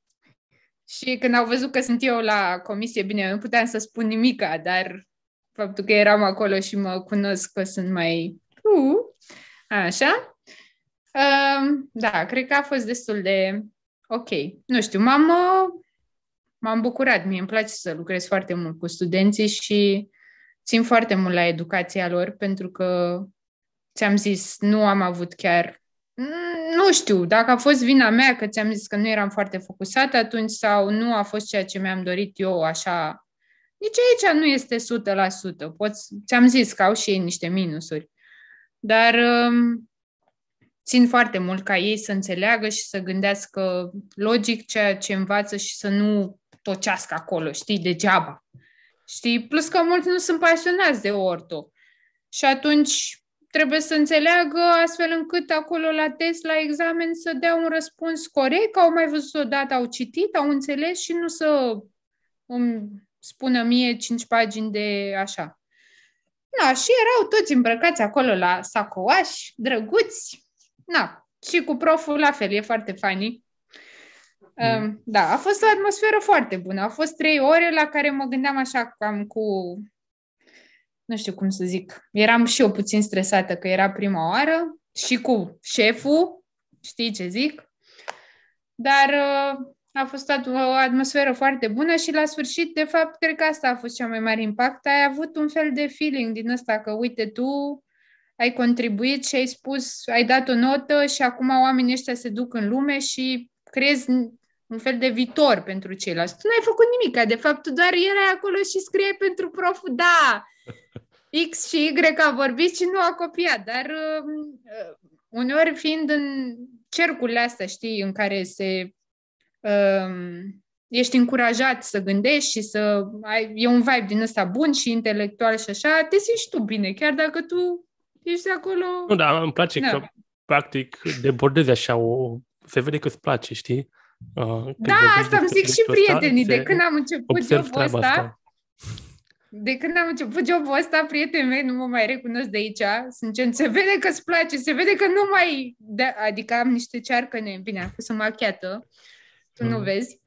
și când au văzut că sunt eu la comisie, bine, nu puteam să spun nimic dar faptul că eram acolo și mă cunosc că sunt mai... Uh, așa. Uh, da, cred că a fost destul de ok. Nu știu, m-am, m-am bucurat. Mie îmi place să lucrez foarte mult cu studenții și țin foarte mult la educația lor pentru că, ți-am zis, nu am avut chiar Mm, nu știu, dacă a fost vina mea că ți-am zis că nu eram foarte focusată atunci sau nu a fost ceea ce mi-am dorit eu așa. Nici aici nu este 100%. Poți, ți-am zis că au și ei niște minusuri. Dar um, țin foarte mult ca ei să înțeleagă și să gândească logic ceea ce învață și să nu tocească acolo, știi, degeaba. Știi? Plus că mulți nu sunt pasionați de orto. Și atunci trebuie să înțeleagă astfel încât acolo la test, la examen, să dea un răspuns corect, au mai văzut odată, au citit, au înțeles și nu să îmi spună mie cinci pagini de așa. Na, și erau toți îmbrăcați acolo la sacoași, drăguți. Na, și cu proful la fel, e foarte funny. Um, mm. Da, a fost o atmosferă foarte bună. A fost trei ore la care mă gândeam așa cam cu nu știu cum să zic, eram și eu puțin stresată că era prima oară și cu șeful, știi ce zic, dar uh, a fost o atmosferă foarte bună și la sfârșit, de fapt, cred că asta a fost cea mai mare impact. Ai avut un fel de feeling din ăsta că, uite, tu ai contribuit și ai spus, ai dat o notă și acum oamenii ăștia se duc în lume și crezi un fel de viitor pentru ceilalți. Tu n-ai făcut nimic, de fapt tu doar erai acolo și scrie pentru proful, da, X și Y a vorbit și nu a copiat, dar um, uh, uneori fiind în cercul astea, știi, în care se uh, ești încurajat să gândești și să ai, e un vibe din ăsta bun și intelectual și așa, te simți tu bine, chiar dacă tu ești acolo... Nu, da, îmi place da. că practic debordezi așa o... se vede că îți place, știi? Uh, da, asta îmi zic și prietenii de când am început jobul ăsta. Asta de când am început jobul ăsta, prietenii mei nu mă mai recunosc de aici. Sunt se vede că îți place, se vede că nu mai... De, da, adică am niște cearcăne, bine, am fost machiată, tu mm. nu vezi.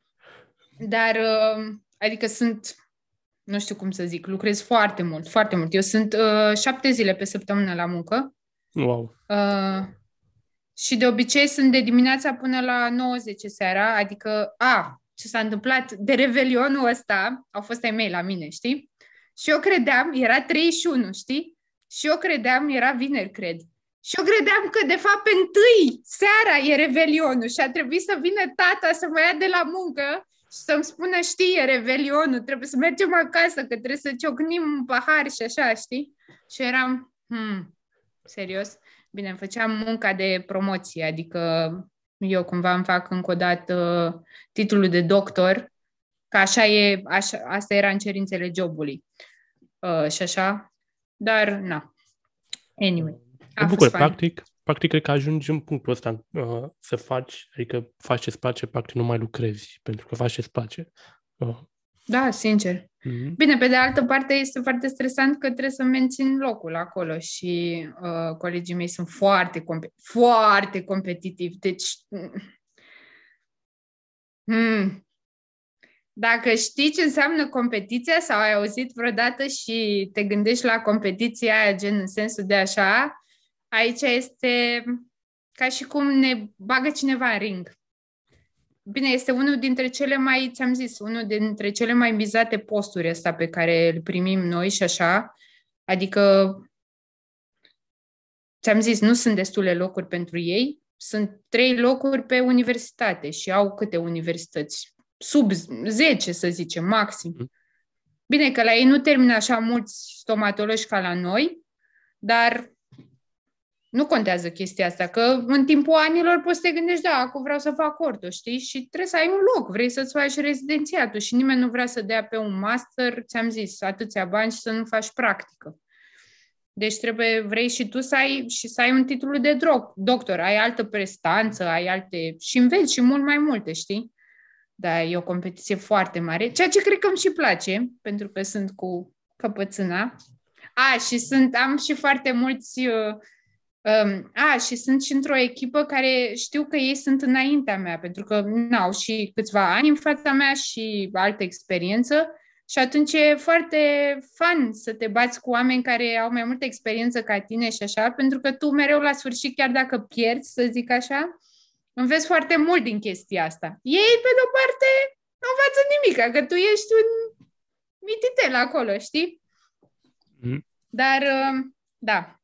Dar, uh, adică sunt, nu știu cum să zic, lucrez foarte mult, foarte mult. Eu sunt uh, șapte zile pe săptămână la muncă. Wow. Uh, și de obicei sunt de dimineața până la 90 seara, adică, a, ce s-a întâmplat de revelionul ăsta, au fost ai mei la mine, știi? Și eu credeam, era 31, știi? Și eu credeam, era vineri, cred. Și eu credeam că, de fapt, pe întâi seara e revelionul și a trebuit să vină tata să mă ia de la muncă și să-mi spună, știi, e revelionul, trebuie să mergem acasă, că trebuie să ciocnim un pahar și așa, știi? Și eram, hmm, serios? Bine, făceam munca de promoție, adică eu cumva îmi fac încă o dată titlul de doctor, că așa e, așa, asta era în cerințele jobului uh, și așa, dar na. Anyway. Mă bucur, fain. practic, practic cred că ajungi în punctul ăsta uh, să faci, adică faci ce-ți place, practic nu mai lucrezi, pentru că faci ce-ți place. Uh. Da, sincer. Mm-hmm. Bine, pe de altă parte este foarte stresant că trebuie să mențin locul acolo și uh, colegii mei sunt foarte, comp- foarte competitivi, deci... Mm, hmm. Dacă știi ce înseamnă competiția sau ai auzit vreodată și te gândești la competiția aia, gen în sensul de așa, aici este ca și cum ne bagă cineva în ring. Bine, este unul dintre cele mai, ți-am zis, unul dintre cele mai vizate posturi ăsta pe care îl primim noi și așa. Adică, ți-am zis, nu sunt destule locuri pentru ei. Sunt trei locuri pe universitate și au câte universități? sub 10, să zicem, maxim. Mhm. Bine că la ei nu termină așa mulți stomatologi ca la noi, dar nu contează chestia asta, că în timpul anilor poți să te gândești, da, acum vreau să fac orto, știi? Și trebuie să ai un loc, vrei să-ți faci rezidențiatul și nimeni nu vrea să dea pe un master, ți-am zis, atâția bani și să nu faci practică. Deci trebuie, vrei și tu să ai, și să ai un titlu de drog, doctor, ai altă prestanță, ai alte și înveți și mult mai multe, știi? Da, e o competiție foarte mare, ceea ce cred că îmi și place, pentru că sunt cu căpățâna. A, și sunt, am și foarte mulți... Uh, um, a, și sunt și într-o echipă care știu că ei sunt înaintea mea, pentru că n-au și câțiva ani în fața mea și altă experiență. Și atunci e foarte fun să te bați cu oameni care au mai multă experiență ca tine și așa, pentru că tu mereu la sfârșit, chiar dacă pierzi, să zic așa, Înveți foarte mult din chestia asta. Ei, pe de-o parte, nu învață nimic, că adică tu ești un mititel acolo, știi? Mm. Dar, uh, da,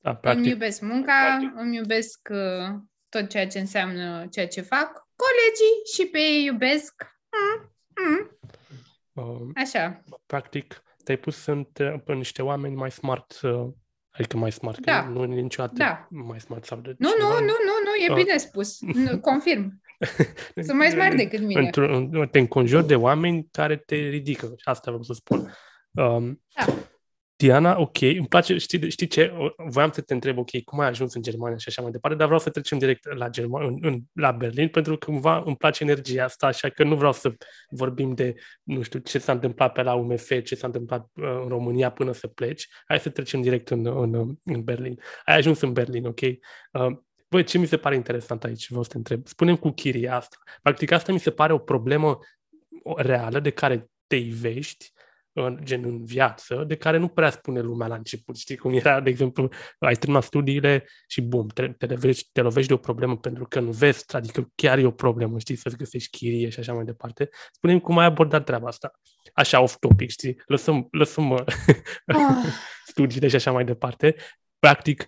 da îmi iubesc munca, practic. îmi iubesc uh, tot ceea ce înseamnă ceea ce fac, colegii și pe ei iubesc. Mm. Mm. Uh, Așa. Practic, te-ai pus în, în niște oameni mai smart Adică mai smart, da. nu e niciodată da. mai smart sau de Nu, nu, nu, nu, nu, e ah. bine spus. Confirm. Sunt mai smart decât mine. Într-un, te înconjuri de oameni care te ridică. Asta vreau să spun. Um, da. Diana, ok, îmi place, știi, știi ce, voiam să te întreb, ok, cum ai ajuns în Germania și așa mai departe, dar vreau să trecem direct la, Germa- în, în, la Berlin, pentru că cumva îmi place energia asta, așa că nu vreau să vorbim de, nu știu, ce s-a întâmplat pe la UMF, ce s-a întâmplat uh, în România până să pleci, hai să trecem direct în, în, în Berlin. Ai ajuns în Berlin, ok? Uh, Băi, ce mi se pare interesant aici, vreau să te întreb. Spunem cu chiria asta. Practic, asta mi se pare o problemă reală de care te ivești în, gen în viață, de care nu prea spune lumea la început. Știi cum era, de exemplu, ai terminat studiile și bum, te, te, lovești, te lovești de o problemă pentru că nu vezi, adică chiar e o problemă, știi, să-ți găsești chirie și așa mai departe. spune cum ai abordat treaba asta. Așa off-topic, știi, lăsăm, lăsăm uh, ah. studiile și așa mai departe. Practic,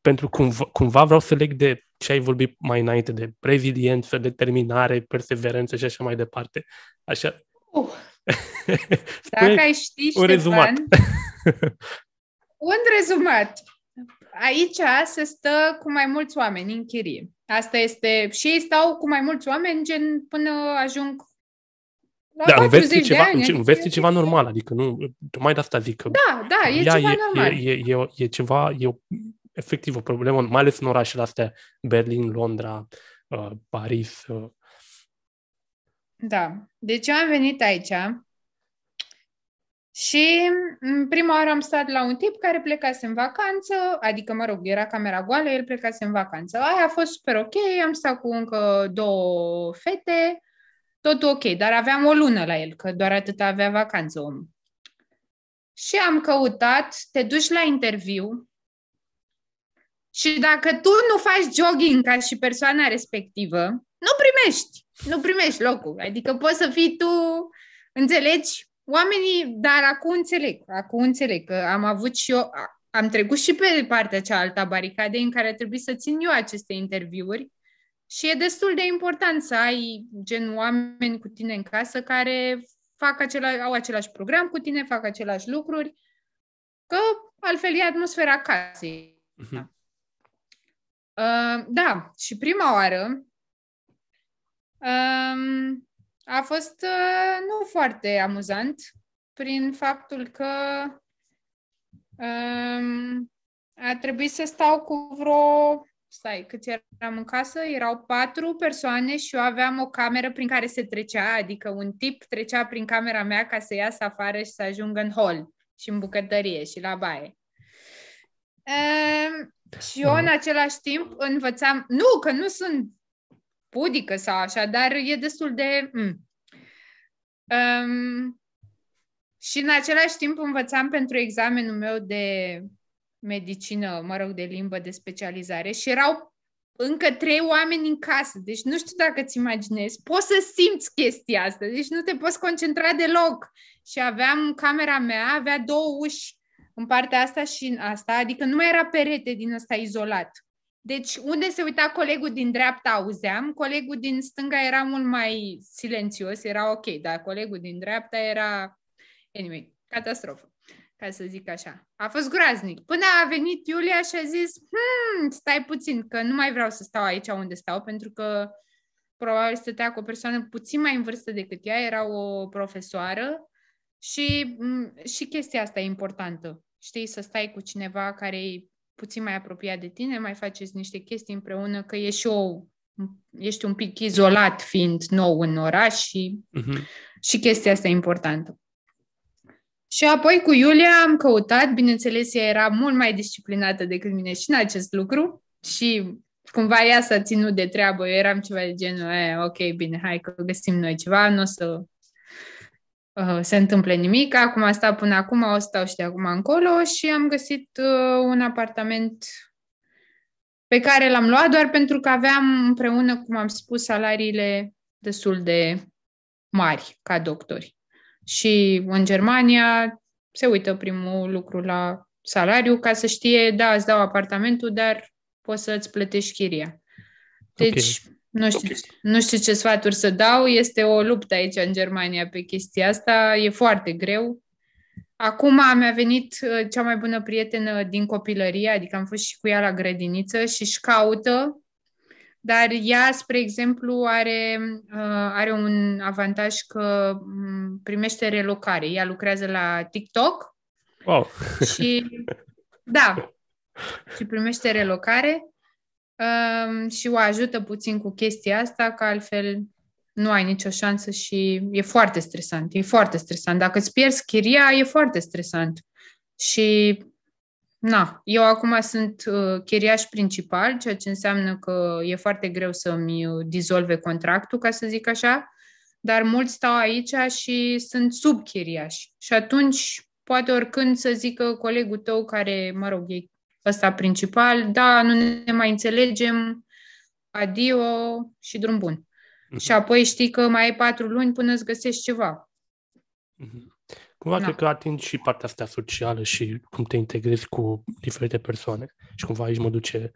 pentru cum cumva vreau să leg de ce ai vorbit mai înainte, de reziliență, determinare, perseverență și așa mai departe. Așa, uh. Dacă ai ști, un rezumat. un rezumat. Aici se stă cu mai mulți oameni în chirie. Asta este... Și ei stau cu mai mulți oameni, gen până ajung la da, înveți ceva, ani, înveți adică ceva normal, adică nu, mai de asta zic că da, da, e ceva e, normal. E, e, e, e ceva, e o, efectiv o problemă, mai ales în orașele astea, Berlin, Londra, uh, Paris, uh, da. Deci eu am venit aici și în prima oară am stat la un tip care plecase în vacanță, adică, mă rog, era camera goală, el plecase în vacanță. Aia a fost super ok, am stat cu încă două fete, totul ok, dar aveam o lună la el, că doar atât avea vacanță om. Și am căutat, te duci la interviu și dacă tu nu faci jogging ca și persoana respectivă, nu primești nu primești locul. Adică poți să fii tu, înțelegi, oamenii, dar acum înțeleg, acum înțeleg că am avut și eu, am trecut și pe partea cealaltă a baricadei în care trebuie să țin eu aceste interviuri și e destul de important să ai gen oameni cu tine în casă care fac acela, au același program cu tine, fac același lucruri, că altfel e atmosfera casei. Uh-huh. Uh, da, și prima oară Um, a fost uh, nu foarte amuzant prin faptul că um, a trebuit să stau cu vreo, stai, câți eram în casă? Erau patru persoane și eu aveam o cameră prin care se trecea, adică un tip trecea prin camera mea ca să iasă afară și să ajungă în hol și în bucătărie și la baie. Um, și eu în mhm. același timp învățam, nu, că nu sunt pudică sau așa, dar e destul de... Mm. Um, și în același timp învățam pentru examenul meu de medicină, mă rog, de limbă de specializare și erau încă trei oameni în casă. Deci nu știu dacă ți imaginezi, poți să simți chestia asta, deci nu te poți concentra deloc. Și aveam camera mea, avea două uși în partea asta și în asta, adică nu mai era perete din asta izolat. Deci unde se uita colegul din dreapta auzeam, colegul din stânga era mult mai silențios, era ok, dar colegul din dreapta era, anyway, catastrofă, ca să zic așa. A fost groaznic. Până a venit Iulia și a zis, hmm, stai puțin, că nu mai vreau să stau aici unde stau, pentru că probabil stătea cu o persoană puțin mai în vârstă decât ea, era o profesoară și, și chestia asta e importantă. Știi, să stai cu cineva care e puțin mai apropiat de tine, mai faceți niște chestii împreună, că ești o, ești un pic izolat fiind nou în oraș și, uh-huh. și chestia asta e importantă. Și apoi cu Iulia am căutat, bineînțeles, ea era mult mai disciplinată decât mine și în acest lucru și cumva ea s-a ținut de treabă, eu eram ceva de genul, e, eh, ok, bine, hai că găsim noi ceva, nu o să Uh, se întâmple nimic. Acum asta până acum, o stau și de acum încolo și am găsit uh, un apartament pe care l-am luat doar pentru că aveam împreună, cum am spus, salariile destul de mari ca doctori. Și în Germania se uită primul lucru la salariu ca să știe, da, îți dau apartamentul, dar poți să-ți plătești chiria. Deci, okay. Nu știu, nu știu ce sfaturi să dau, este o luptă aici în Germania pe chestia asta, e foarte greu. Acum mi-a venit uh, cea mai bună prietenă din copilărie, adică am fost și cu ea la grădiniță și își caută, dar ea, spre exemplu, are, uh, are un avantaj că mm, primește relocare. Ea lucrează la TikTok wow. și da, și primește relocare um, și o ajută puțin cu chestia asta, că altfel nu ai nicio șansă și e foarte stresant. E foarte stresant. Dacă îți pierzi chiria, e foarte stresant. Și, na, eu acum sunt uh, chiriaș principal, ceea ce înseamnă că e foarte greu să-mi uh, dizolve contractul, ca să zic așa, dar mulți stau aici și sunt sub chiriași. Și atunci, poate oricând să zică colegul tău care, mă rog, e ăsta principal, da, nu ne mai înțelegem, adio și drum bun. Uh-huh. Și apoi știi că mai ai patru luni până îți găsești ceva. Uh-huh. Cumva da. cred că atingi și partea asta socială și cum te integrezi cu diferite persoane. Și cumva aici mă duce,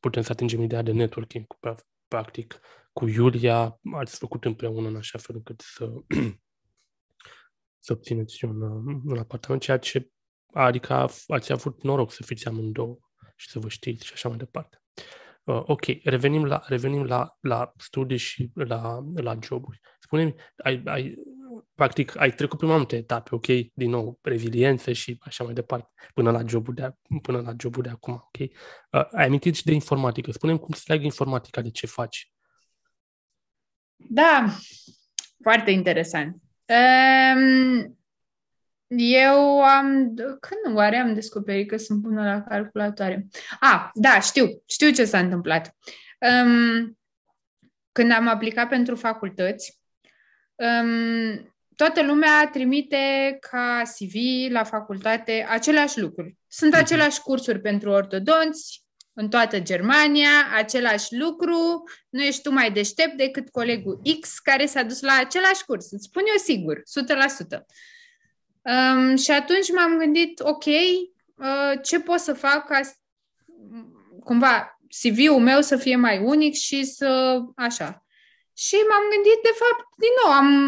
putem să atingem ideea de networking, cu, practic cu Iulia ați făcut împreună în așa fel încât să, să obțineți un, un apartament, ceea ce adică ați avut noroc să fiți amândouă și să vă știți și așa mai departe. Uh, ok, revenim la, revenim la, la studii și la, la joburi. Spune-mi, ai, ai, practic, ai trecut prin multe etape, ok? Din nou, reziliență și așa mai departe, până la jobul de, până la jobul de acum, ok? Uh, ai amintit și de informatică. Spune-mi cum se leagă informatica de ce faci. Da, foarte interesant. Um, eu am... Când oare am descoperit că sunt bună la calculatoare? Ah, da, știu. Știu ce s-a întâmplat. Um, când am aplicat pentru facultăți, um, toată lumea trimite ca CV la facultate aceleași lucruri. Sunt mhm. aceleași cursuri pentru ortodonți în toată Germania, același lucru, nu ești tu mai deștept decât colegul X care s-a dus la același curs. Îți spun eu sigur, 100%. Um, și atunci m-am gândit, ok, uh, ce pot să fac ca cumva CV-ul meu să fie mai unic și să așa. Și m-am gândit, de fapt, din nou, am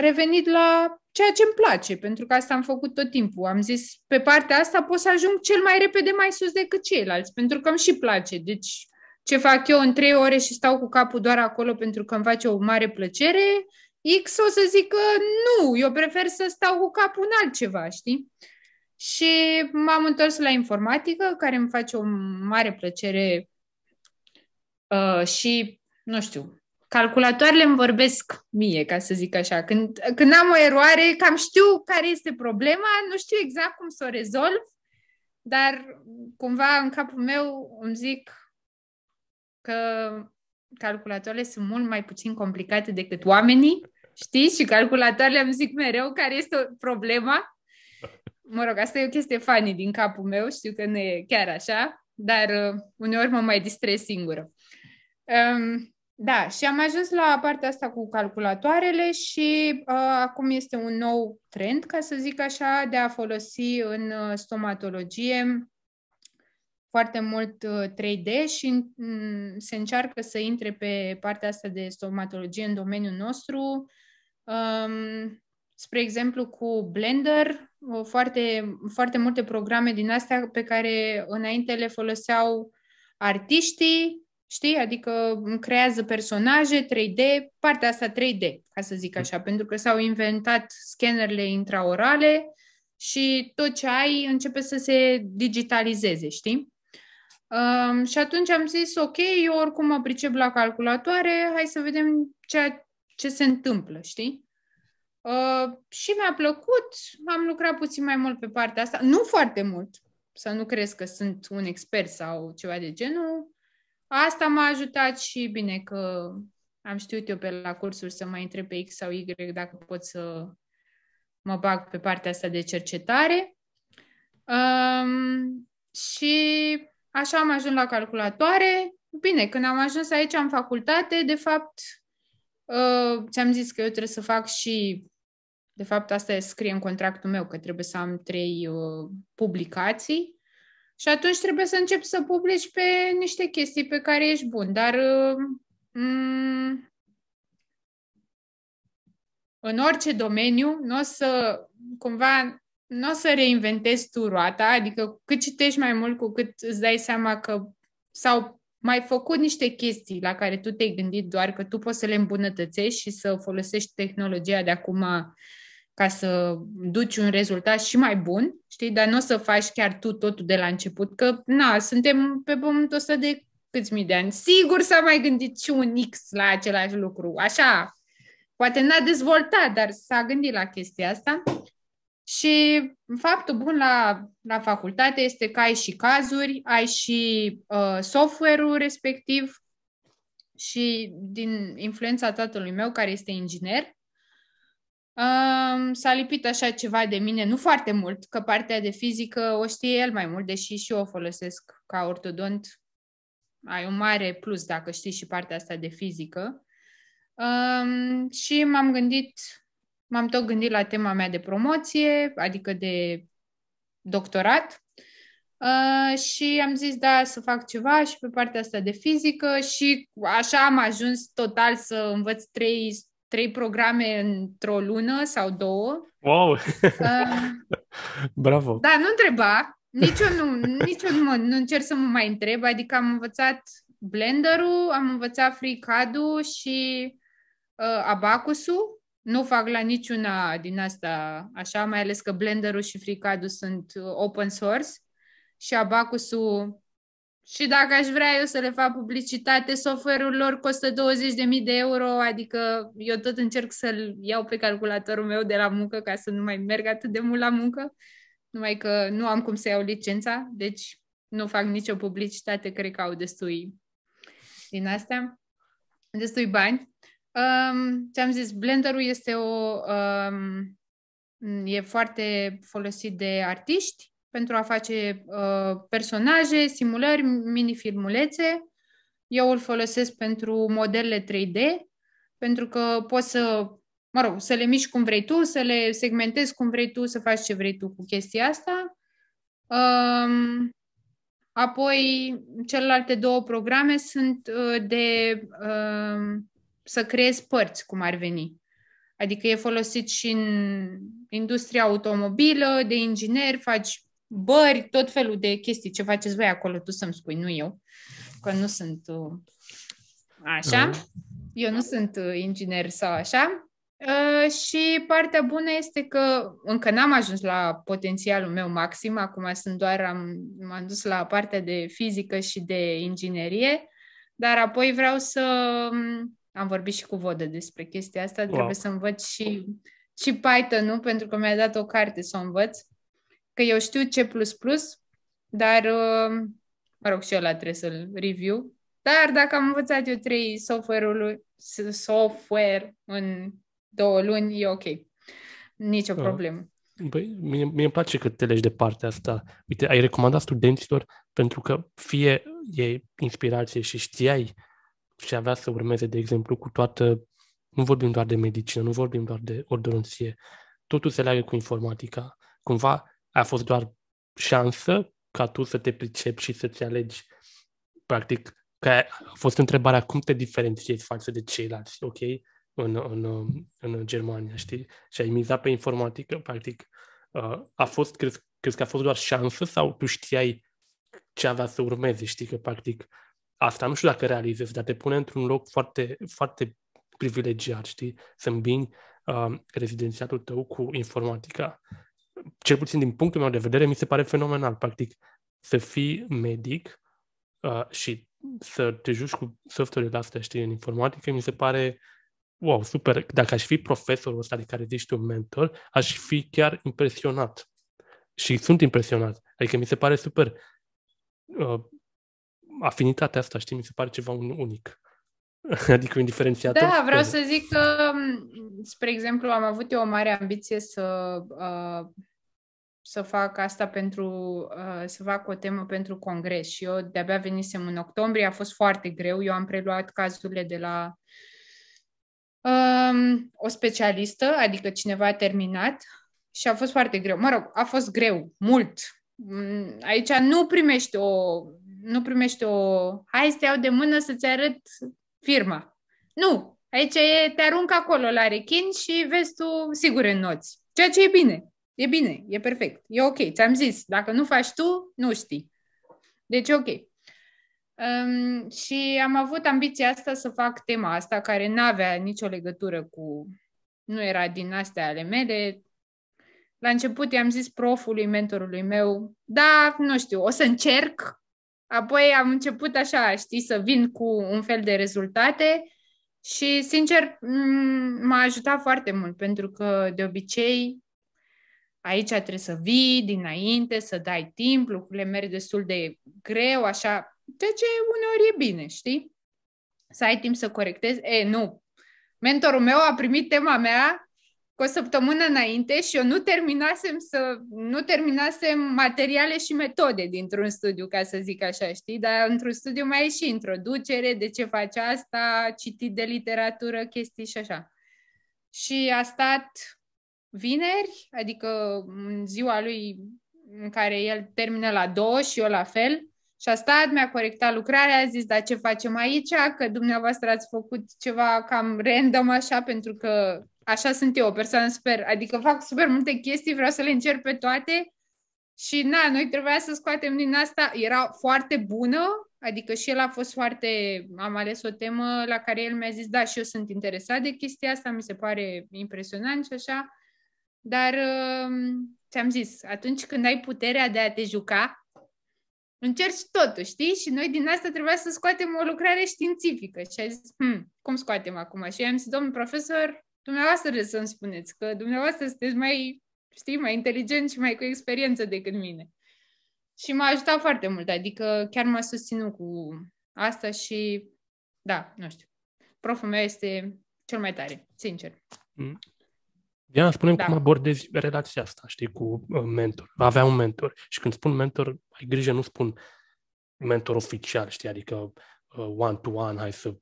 revenit la ceea ce îmi place, pentru că asta am făcut tot timpul. Am zis, pe partea asta pot să ajung cel mai repede mai sus decât ceilalți, pentru că îmi și place. Deci, ce fac eu în trei ore și stau cu capul doar acolo pentru că îmi face o mare plăcere, X o să zică nu, eu prefer să stau cu capul în altceva, știi? Și m-am întors la informatică, care îmi face o mare plăcere uh, și, nu știu, calculatoarele îmi vorbesc mie, ca să zic așa. Când, când am o eroare, cam știu care este problema, nu știu exact cum să o rezolv, dar cumva în capul meu îmi zic că calculatoarele sunt mult mai puțin complicate decât oamenii Știi? Și calculatoarele îmi zic mereu care este problema. Mă rog, asta e o chestie funny din capul meu, știu că nu e chiar așa, dar uh, uneori mă mai distrez singură. Um, da, și am ajuns la partea asta cu calculatoarele și uh, acum este un nou trend, ca să zic așa, de a folosi în uh, stomatologie foarte mult 3D uh, și mm, se încearcă să intre pe partea asta de stomatologie în domeniul nostru Um, spre exemplu cu Blender, foarte, foarte multe programe din astea pe care înainte le foloseau artiștii, știi? Adică creează personaje 3D, partea asta 3D, ca să zic așa, pentru că s-au inventat scannerele intraorale și tot ce ai începe să se digitalizeze, știi? Um, și atunci am zis, ok, eu oricum mă pricep la calculatoare, hai să vedem ce ce se întâmplă, știi? Uh, și mi-a plăcut, am lucrat puțin mai mult pe partea asta, nu foarte mult, să nu crezi că sunt un expert sau ceva de genul. Asta m-a ajutat și bine că am știut eu pe la cursuri să mai întreb pe X sau Y dacă pot să mă bag pe partea asta de cercetare. Um, și așa am ajuns la calculatoare. Bine, când am ajuns aici în facultate, de fapt, Uh, ți-am zis că eu trebuie să fac și, de fapt asta e scrie în contractul meu, că trebuie să am trei uh, publicații și atunci trebuie să încep să publici pe niște chestii pe care ești bun, dar uh, m- mm, în orice domeniu nu o să cumva nu o să reinventezi tu roata, adică cât citești mai mult, cu cât îți dai seama că sau mai făcut niște chestii la care tu te-ai gândit doar că tu poți să le îmbunătățești și să folosești tehnologia de acum ca să duci un rezultat și mai bun, știi, dar nu o să faci chiar tu totul de la început, că, na, suntem pe pământul ăsta de câți mii de ani. Sigur s-a mai gândit și un X la același lucru, așa, poate n-a dezvoltat, dar s-a gândit la chestia asta și faptul bun la, la facultate este că ai și cazuri, ai și uh, software-ul respectiv și din influența tatălui meu, care este inginer, um, s-a lipit așa ceva de mine, nu foarte mult, că partea de fizică o știe el mai mult, deși și eu o folosesc ca ortodont. Ai un mare plus dacă știi și partea asta de fizică. Um, și m-am gândit m-am tot gândit la tema mea de promoție, adică de doctorat uh, și am zis da, să fac ceva și pe partea asta de fizică și așa am ajuns total să învăț trei, trei programe într-o lună sau două. Wow! Uh, Bravo! Da, nu întreba, nici eu nu, nici eu nu, mă, nu încerc să mă mai întreb, adică am învățat Blender-ul, am învățat FreeCAD-ul și uh, Abacus-ul nu fac la niciuna din asta așa, mai ales că Blenderul și freecad sunt open source și Abacus-ul și dacă aș vrea eu să le fac publicitate, software-ul lor costă 20.000 de euro, adică eu tot încerc să-l iau pe calculatorul meu de la muncă ca să nu mai merg atât de mult la muncă, numai că nu am cum să iau licența, deci nu fac nicio publicitate, cred că au destui din astea, destui bani. Um, ți-am zis, Blenderul este o... Um, e foarte folosit de artiști pentru a face uh, personaje, simulări, filmulețe. Eu îl folosesc pentru modele 3D, pentru că poți să, mă rog, să le miști cum vrei tu, să le segmentezi cum vrei tu, să faci ce vrei tu cu chestia asta. Um, apoi, celelalte două programe sunt uh, de Uh, să creezi părți, cum ar veni. Adică e folosit și în industria automobilă, de ingineri, faci bări, tot felul de chestii. Ce faceți voi acolo, tu să-mi spui, nu eu, că nu sunt uh, așa. Eu nu sunt uh, inginer sau așa. Uh, și partea bună este că încă n-am ajuns la potențialul meu maxim, acum sunt doar, am, m-am dus la partea de fizică și de inginerie, dar apoi vreau să um, am vorbit și cu Vodă despre chestia asta, wow. trebuie să învăț și, și Python, nu? Pentru că mi-a dat o carte să o învăț. Că eu știu C++, dar, uh, mă rog, și eu la trebuie să-l review. Dar dacă am învățat eu trei software software în două luni, e ok. Nici o da. problemă. Băi, mie, mie îmi place că te legi de partea asta. Uite, ai recomandat studenților pentru că fie e inspirație și știai și avea să urmeze, de exemplu, cu toată... Nu vorbim doar de medicină, nu vorbim doar de ordonanție. Totul se leagă cu informatica. Cumva a fost doar șansă ca tu să te pricepi și să-ți alegi, practic, că a fost întrebarea cum te diferențiezi față de ceilalți, ok? În, în, în Germania, știi? Și ai mizat pe informatică, practic, uh, a fost, crezi, crezi că a fost doar șansă sau tu știai ce avea să urmeze, știi? Că, practic, asta. Nu știu dacă realizezi, dar te pune într-un loc foarte, foarte privilegiat, știi? Să îmbini uh, rezidențiatul tău cu informatica. Cel puțin din punctul meu de vedere, mi se pare fenomenal, practic, să fii medic uh, și să te joci cu software-urile astea, știi, în informatică, mi se pare wow, super. Dacă aș fi profesorul ăsta de care zici tu mentor, aș fi chiar impresionat. Și sunt impresionat. Adică mi se pare super uh, afinitatea asta, știi, mi se pare ceva unic. Adică un diferențiator. Da, vreau să zic că, spre exemplu, am avut eu o mare ambiție să, uh, să fac asta pentru, uh, să fac o temă pentru congres și eu de-abia venisem în octombrie, a fost foarte greu, eu am preluat cazurile de la um, o specialistă, adică cineva a terminat și a fost foarte greu. Mă rog, a fost greu, mult. Aici nu primești o nu primești o... Hai să te iau de mână să-ți arăt firma. Nu! Aici e, te arunc acolo la rechin și vezi tu sigur în noți. Ceea ce e bine. E bine, e perfect, e ok, ți-am zis, dacă nu faci tu, nu știi. Deci ok. Um, și am avut ambiția asta să fac tema asta, care nu avea nicio legătură cu... Nu era din astea ale mele. La început i-am zis profului, mentorului meu, da, nu știu, o să încerc, Apoi am început așa, știi, să vin cu un fel de rezultate și, sincer, m-a ajutat foarte mult, pentru că, de obicei, aici trebuie să vii dinainte, să dai timp, lucrurile merg destul de greu, așa, ceea ce uneori e bine, știi? Să ai timp să corectezi. E, nu, mentorul meu a primit tema mea cu o săptămână înainte și eu nu terminasem să nu terminasem materiale și metode dintr-un studiu, ca să zic așa, știi, dar într-un studiu mai e și introducere, de ce faci asta, citit de literatură, chestii și așa. Și a stat vineri, adică în ziua lui în care el termină la două și eu la fel, și a stat, mi-a corectat lucrarea, a zis, dar ce facem aici, că dumneavoastră ați făcut ceva cam random așa, pentru că așa sunt eu, o persoană super, adică fac super multe chestii, vreau să le încerc pe toate și na, noi trebuia să scoatem din asta, era foarte bună, adică și el a fost foarte, am ales o temă la care el mi-a zis, da, și eu sunt interesat de chestia asta, mi se pare impresionant și așa, dar um, ți-am zis, atunci când ai puterea de a te juca, încerci totul, știi? Și noi din asta trebuia să scoatem o lucrare științifică. Și a zis, hm, cum scoatem acum? Și eu am zis, domnul profesor, dumneavoastră să-mi spuneți, că dumneavoastră sunteți mai, știi, mai inteligent și mai cu experiență decât mine. Și m-a ajutat foarte mult, adică chiar m-a susținut cu asta și, da, nu știu, proful meu este cel mai tare, sincer. Mm. Diana, spune da. cum abordezi relația asta, știi, cu uh, mentor. avea un mentor. Și când spun mentor, ai grijă, nu spun mentor oficial, știi, adică Uh, one-to-one, hai să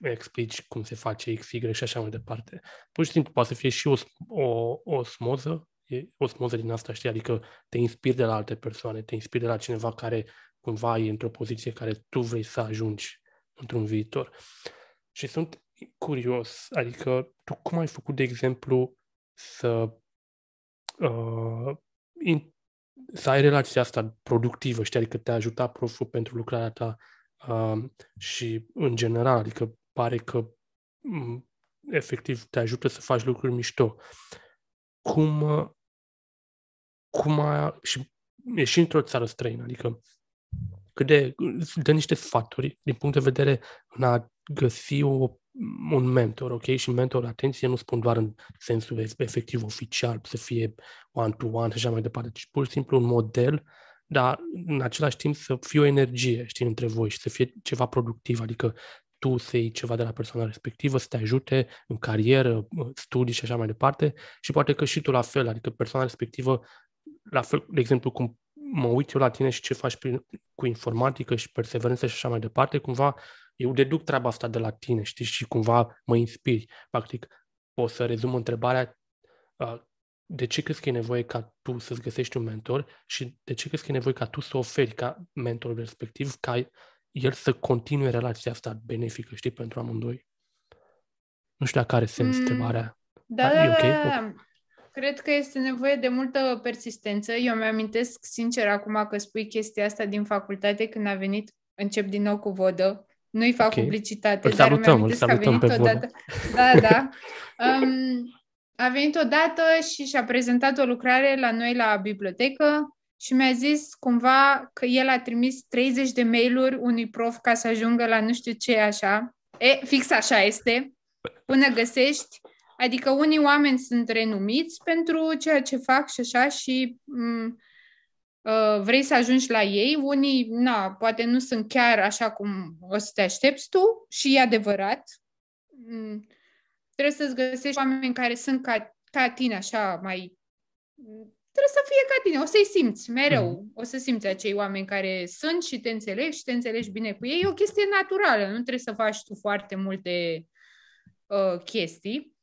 explici cum se face X, Y și așa mai departe. Pur și simplu poate să fie și o, o, o smoză, e o smoză din asta, știi, adică te inspiri de la alte persoane, te inspiri de la cineva care cumva e într-o poziție care tu vrei să ajungi într-un viitor. Și sunt curios, adică tu cum ai făcut, de exemplu, să uh, in, să ai relația asta productivă, știi, adică te-a ajutat proful pentru lucrarea ta și în general, adică pare că efectiv te ajută să faci lucruri mișto. Cum, cum a, și ieși într-o țară străină, adică cât de, dă niște sfaturi din punct de vedere în a găsi o, un mentor, ok? Și mentor, atenție, nu spun doar în sensul efectiv oficial, să fie one-to-one și așa mai departe, ci pur și simplu un model uh, dar în același timp să fie o energie, știi, între voi și să fie ceva productiv, adică tu să iei ceva de la persoana respectivă, să te ajute în carieră, studii și așa mai departe și poate că și tu la fel, adică persoana respectivă, la fel, de exemplu, cum mă uit eu la tine și ce faci prin, cu informatică și perseverență și așa mai departe, cumva eu deduc treaba asta de la tine, știi, și cumva mă inspiri. Practic, o să rezum întrebarea, de ce crezi că e nevoie ca tu să-ți găsești un mentor și de ce crezi că e nevoie ca tu să oferi ca mentorul respectiv, ca el să continue relația asta benefică, știi, pentru amândoi? Nu știu dacă are sens mm, întrebarea. Da, da, okay? da. Cred că este nevoie de multă persistență. Eu mi-amintesc sincer acum că spui chestia asta din facultate când a venit, încep din nou cu vodă, nu-i fac okay. publicitate, îl salutăm, dar îl salutăm că a venit pe odată. Vodă. Da, da. Um, a venit odată și și-a prezentat o lucrare la noi la bibliotecă și mi-a zis cumva că el a trimis 30 de mail-uri unui prof ca să ajungă la nu știu ce așa. E, fix așa este, până găsești. Adică unii oameni sunt renumiți pentru ceea ce fac și așa și m- ă, vrei să ajungi la ei, unii, na, poate nu sunt chiar așa cum o să te aștepți tu și e adevărat. Trebuie să-ți găsești oameni care sunt ca, ca tine, așa, mai... Trebuie să fie ca tine, o să-i simți mereu. Mm. O să simți acei oameni care sunt și te înțelegi și te înțelegi bine cu ei. E o chestie naturală, nu trebuie să faci tu foarte multe uh, chestii.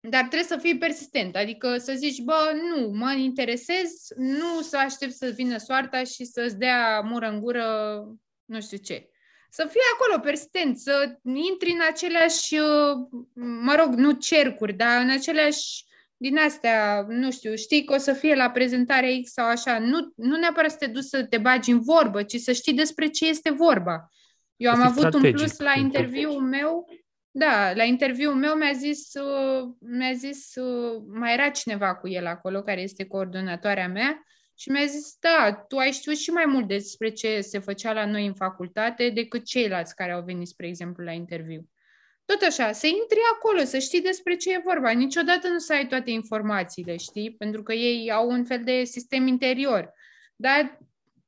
Dar trebuie să fii persistent, adică să zici, bă, nu, mă interesez, nu să aștept să vină soarta și să-ți dea mură în gură nu știu ce să fie acolo persistent, să intri în aceleași, uh, mă rog, nu cercuri, dar în aceleași din astea, nu știu, știi că o să fie la prezentarea X sau așa, nu, nu neapărat să te duci să te bagi în vorbă, ci să știi despre ce este vorba. Eu am avut un plus la interviul meu, da, la interviul meu mi-a zis, uh, mi-a zis, uh, mai era cineva cu el acolo, care este coordonatoarea mea, și mi-a zis, da, tu ai știut și mai mult despre ce se făcea la noi în facultate decât ceilalți care au venit, spre exemplu, la interviu. Tot așa, să intri acolo, să știi despre ce e vorba. Niciodată nu să ai toate informațiile, știi? Pentru că ei au un fel de sistem interior. Dar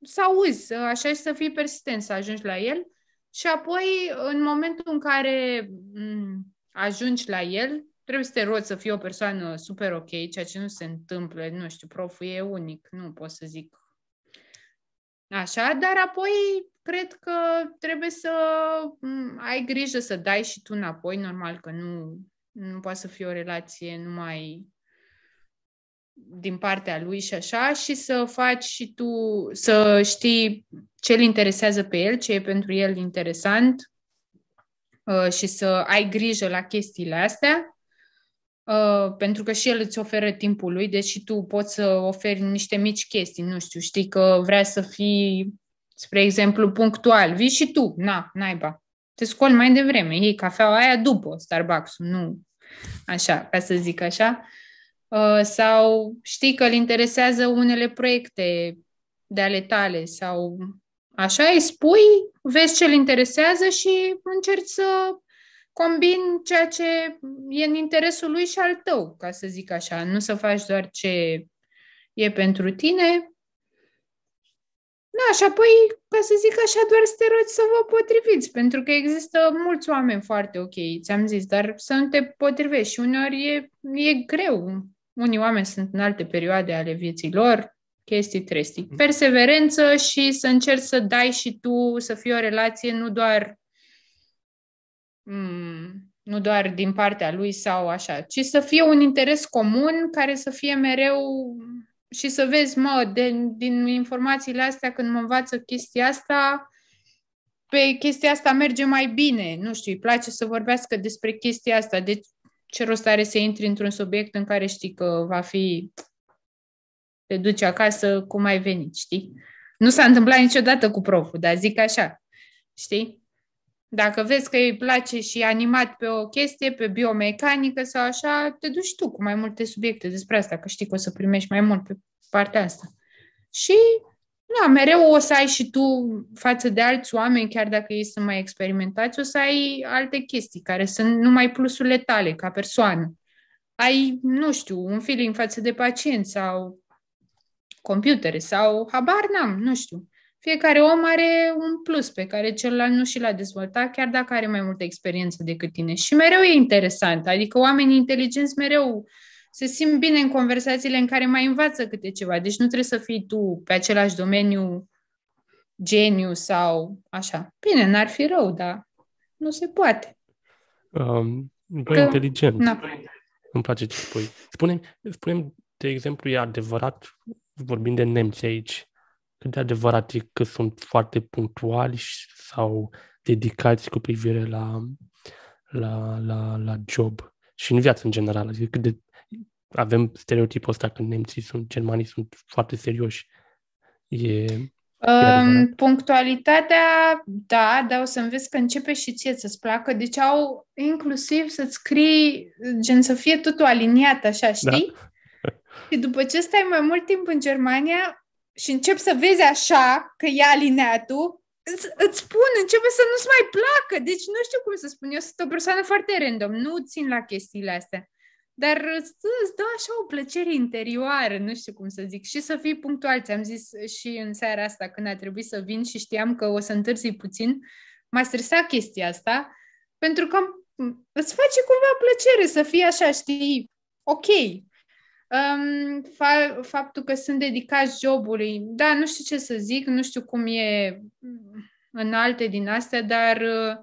să auzi, așa și să fii persistent, să ajungi la el. Și apoi, în momentul în care mm, ajungi la el, Trebuie să te rogi să fii o persoană super ok, ceea ce nu se întâmplă, nu știu, proful e unic, nu pot să zic Așa, dar apoi cred că trebuie să ai grijă să dai și tu înapoi, normal că nu, nu poate să fie o relație numai din partea lui și așa, și să faci și tu, să știi ce îl interesează pe el, ce e pentru el interesant uh, și să ai grijă la chestiile astea. Uh, pentru că și el îți oferă timpul lui, deși tu poți să oferi niște mici chestii, nu știu, știi că vrea să fii, spre exemplu, punctual, vii și tu, na, naiba, te scoli mai devreme, iei cafeaua aia după Starbucks-ul, nu așa, ca să zic așa, uh, sau știi că îl interesează unele proiecte de ale tale sau așa, îi spui, vezi ce îl interesează și încerci să combin ceea ce e în interesul lui și al tău, ca să zic așa. Nu să faci doar ce e pentru tine. Da, și apoi, ca să zic așa, doar să te rogi să vă potriviți, pentru că există mulți oameni foarte ok, ți-am zis, dar să nu te potrivești și uneori e, e greu. Unii oameni sunt în alte perioade ale vieții lor, chestii trestii. Mm. Perseverență și să încerci să dai și tu, să fie o relație nu doar Mm, nu doar din partea lui sau așa, ci să fie un interes comun care să fie mereu și să vezi, mă, de, din informațiile astea, când mă învață chestia asta, pe chestia asta merge mai bine, nu știu, îi place să vorbească despre chestia asta, deci ce rost are să intri într-un subiect în care știi că va fi, te duci acasă cum ai venit, știi? Nu s-a întâmplat niciodată cu proful, dar zic așa, știi? Dacă vezi că îi place și animat pe o chestie, pe biomecanică sau așa, te duci tu cu mai multe subiecte despre asta, că știi că o să primești mai mult pe partea asta. Și da, mereu o să ai și tu față de alți oameni, chiar dacă ei sunt mai experimentați, o să ai alte chestii care sunt numai plusurile tale ca persoană. Ai, nu știu, un feeling față de pacient sau computere sau habar n-am, nu știu fiecare om are un plus pe care celălalt nu și l-a dezvoltat, chiar dacă are mai multă experiență decât tine. Și mereu e interesant, adică oamenii inteligenți mereu se simt bine în conversațiile în care mai învață câte ceva. Deci nu trebuie să fii tu pe același domeniu geniu sau așa. Bine, n-ar fi rău, dar nu se poate. Um, bă, Că... inteligent. Na. Îmi place ce spui. Spune-mi, spune de exemplu, e adevărat, vorbim de nemți aici, cât de adevărat e că sunt foarte punctuali sau dedicați cu privire la, la, la, la job și în viață în general. Adică cât de avem stereotipul ăsta că nemții sunt, germanii sunt foarte serioși. E, Um, punctualitatea, da, dar o să înveți că începe și ție să-ți placă. Deci au inclusiv să-ți scrii, gen să fie totul aliniat, așa, da. știi? Da. Și după ce stai mai mult timp în Germania, și încep să vezi așa că e alineatul, îți, îți spun, începe să nu-ți mai placă. Deci nu știu cum să spun, eu sunt o persoană foarte random, nu țin la chestiile astea. Dar îți dă așa o plăcere interioară, nu știu cum să zic, și să fii punctual. Ți-am zis și în seara asta când a trebuit să vin și știam că o să întârzi puțin, m-a stresat chestia asta, pentru că îți face cumva plăcere să fii așa, știi, ok, um, faptul că sunt dedicați jobului. Da, nu știu ce să zic, nu știu cum e în alte din astea, dar uh,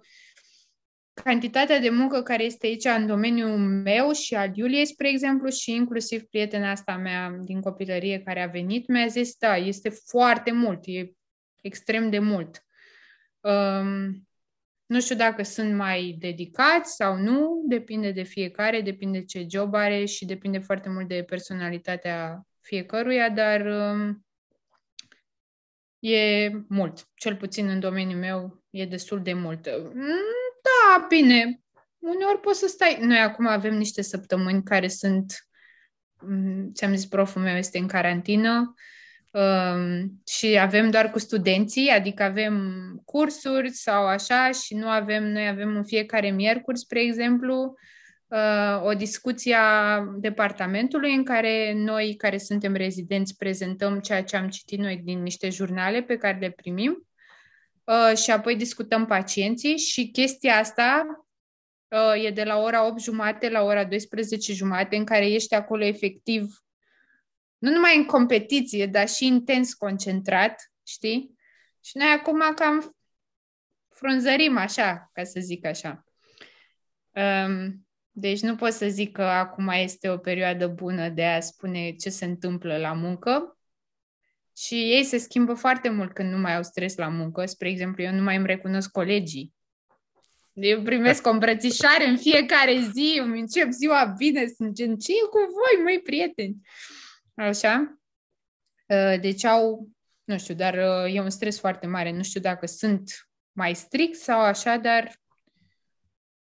cantitatea de muncă care este aici în domeniul meu și al Iuliei, spre exemplu, și inclusiv prietena asta mea din copilărie care a venit, mi-a zis, da, este foarte mult, e extrem de mult. Um, nu știu dacă sunt mai dedicați sau nu, depinde de fiecare, depinde ce job are și depinde foarte mult de personalitatea fiecăruia, dar um, e mult. Cel puțin în domeniul meu e destul de mult. Mm, da, bine, uneori poți să stai. Noi acum avem niște săptămâni care sunt, mm, ți-am zis, proful meu este în carantină, și avem doar cu studenții, adică avem cursuri sau așa și nu avem, noi avem în fiecare miercuri, spre exemplu, ă, o discuție a departamentului în care noi, care suntem rezidenți, prezentăm ceea ce am citit noi din niște jurnale pe care le primim ă, și apoi discutăm pacienții și chestia asta ă, e de la ora 8 jumate la ora 12 jumate în care ești acolo efectiv nu numai în competiție, dar și intens concentrat, știi? Și noi acum cam frunzărim așa, ca să zic așa. Um, deci nu pot să zic că acum este o perioadă bună de a spune ce se întâmplă la muncă. Și ei se schimbă foarte mult când nu mai au stres la muncă. Spre exemplu, eu nu mai îmi recunosc colegii. Eu primesc o îmbrățișare în fiecare zi, îmi încep ziua bine, sunt gen, ce cu voi, măi, prieteni? așa. Uh, deci au, nu știu, dar uh, e un stres foarte mare. Nu știu dacă sunt mai strict sau așa, dar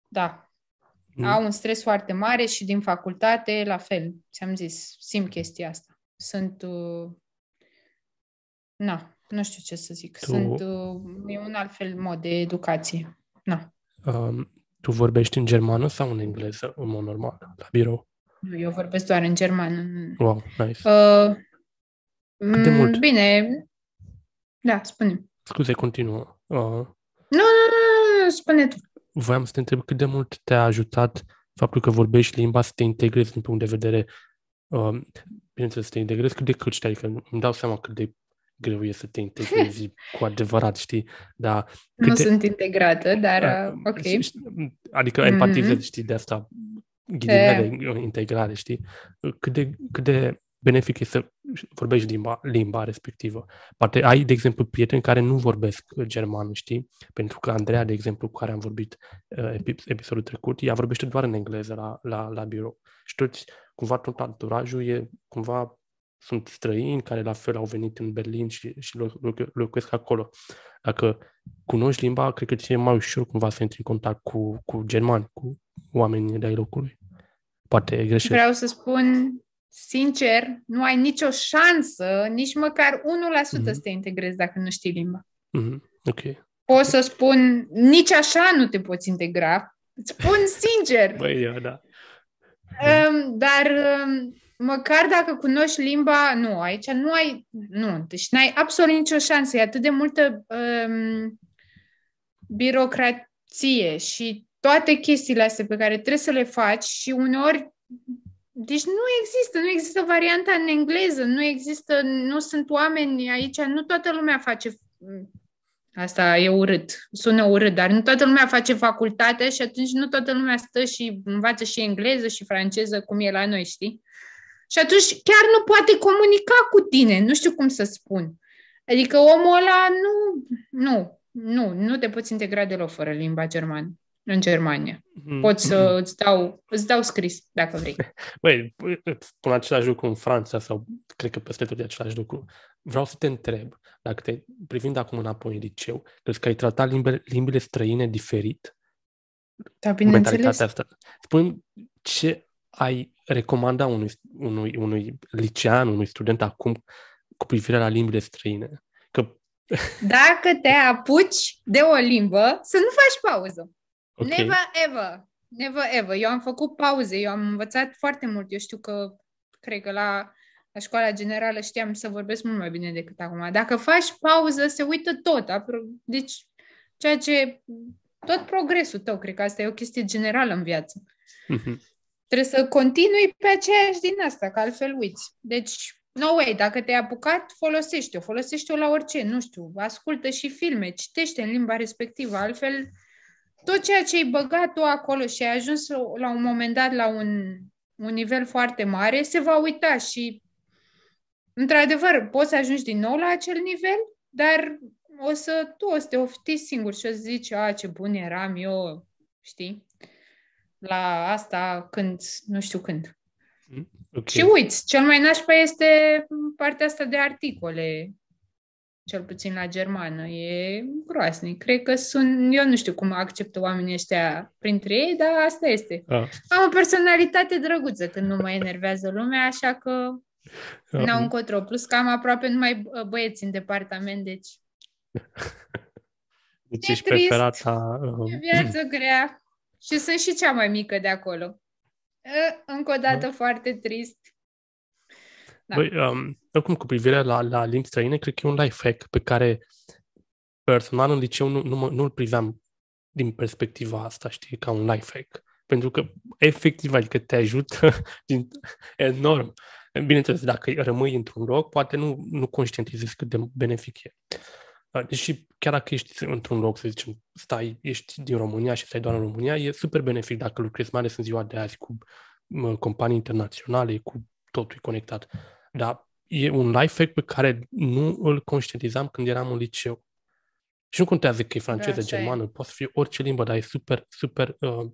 da, mm. au un stres foarte mare și din facultate la fel. Ți-am zis, simt chestia asta. Sunt, uh, na, nu știu ce să zic. Tu... Sunt, uh, e un alt fel mod de educație. Na. Um, tu vorbești în germană sau în engleză, în mod normal, la birou? Nu, eu vorbesc doar în germană. Wow, nice. Uh, Cât de mm, mult? Bine, da, spune. Scuze, continuă. Uh. Nu, nu, nu, spune tu. Voiam să te întreb cât de mult te-a ajutat faptul că vorbești limba să te integrezi din punct de vedere, uh, bineînțeles, să te integrezi cât de cât știi, că adică îmi dau seama cât de greu e să te integrezi cu adevărat, știi? Dar câte... Nu sunt integrată, dar uh, ok. Adică empatizez, mm-hmm. știi, de asta ghidinare, e... integrare, știi? Cât de, cât de benefic e să vorbești limba, limba respectivă. Poate ai, de exemplu, prieteni care nu vorbesc germană, știi? Pentru că Andreea, de exemplu, cu care am vorbit uh, episodul trecut, ea vorbește doar în engleză la, la, la birou. Și toți, cumva, tot anturajul e, cumva, sunt străini care la fel au venit în Berlin și, și locuiesc acolo. Dacă cunoști limba, cred că ți e mai ușor cumva să intri în contact cu, cu germani, cu oamenii de ai locului. Poate greșesc. Vreau să spun sincer, nu ai nicio șansă, nici măcar 1% mm-hmm. să te integrezi dacă nu știi limba. Mm-hmm. Ok. Pot să spun, nici așa nu te poți integra. Îți spun sincer. Băi, eu, da. Um, dar um, măcar dacă cunoști limba, nu, aici nu ai, nu, deci n-ai absolut nicio șansă. E atât de multă um, birocrație și toate chestiile astea pe care trebuie să le faci și uneori deci nu există, nu există varianta în engleză, nu există, nu sunt oameni aici, nu toată lumea face Asta e urât, sună urât, dar nu toată lumea face facultate și atunci nu toată lumea stă și învață și engleză și franceză cum e la noi, știi? Și atunci chiar nu poate comunica cu tine, nu știu cum să spun. Adică omul ăla nu, nu, nu, nu te poți integra deloc fără limba germană în Germania. Mhm. Pot să mhm. îți dau, îți dau scris, dacă vrei. Băi, spun același lucru în Franța sau cred că peste tot de același lucru. Vreau să te întreb, dacă te privind acum înapoi în liceu, crezi că ai tratat limbe, limbile străine diferit? Da, bineînțeles. asta. Spun ce ai recomanda unui, unui, unui licean, unui student acum cu privire la limbile străine? Că... Dacă te apuci de o limbă, să nu faci pauză. Okay. Never ever. Never ever. Eu am făcut pauze, eu am învățat foarte mult. Eu știu că, cred că la, la școala generală știam să vorbesc mult mai bine decât acum. Dacă faci pauză, se uită tot. Deci, ceea ce... Tot progresul tău, cred că asta e o chestie generală în viață. Mhm. Trebuie să continui pe aceeași din asta, că altfel uiți. Deci, No way, dacă te-ai apucat, folosește-o, folosește-o la orice, nu știu, ascultă și filme, citește în limba respectivă, altfel tot ceea ce ai băgat tu acolo și ai ajuns la un moment dat la un, un nivel foarte mare, se va uita și, într-adevăr, poți să ajungi din nou la acel nivel, dar o să, tu o să te oftiți singur și o să zici, a, ce bun eram eu, știi, la asta când, nu știu când. Mm, okay. Și uiți, cel mai nașpa este partea asta de articole, cel puțin la germană, e groasnic. Cred că sunt, eu nu știu cum acceptă oamenii ăștia printre ei, dar asta este. A. Am o personalitate drăguță când nu mă enervează lumea, așa că n-au încotro. Plus că am aproape numai băieți în departament, deci... Deci e ești trist. preferata... Uh, e viață grea. Și sunt și cea mai mică de acolo. Încă o dată a. Da. foarte trist. Da. Băi, um, oricum cu privire la, la limbi străine, cred că e un life hack pe care personal în liceu nu, nu, nu-l priveam din perspectiva asta, știi, ca un life hack. Pentru că efectiv, adică te ajută din, enorm. Bineînțeles, dacă rămâi într-un loc, poate nu, nu conștientizezi cât de benefic e. Deși uh, chiar dacă ești într-un loc, să zicem, stai, ești din România și stai doar în România, e super benefic dacă lucrezi, mai ales în ziua de azi, cu uh, companii internaționale, cu totul conectat. Dar e un life hack pe care nu îl conștientizam când eram în liceu. Și nu contează că e franceză, germană, poate fi orice limbă, dar e super, super, uh,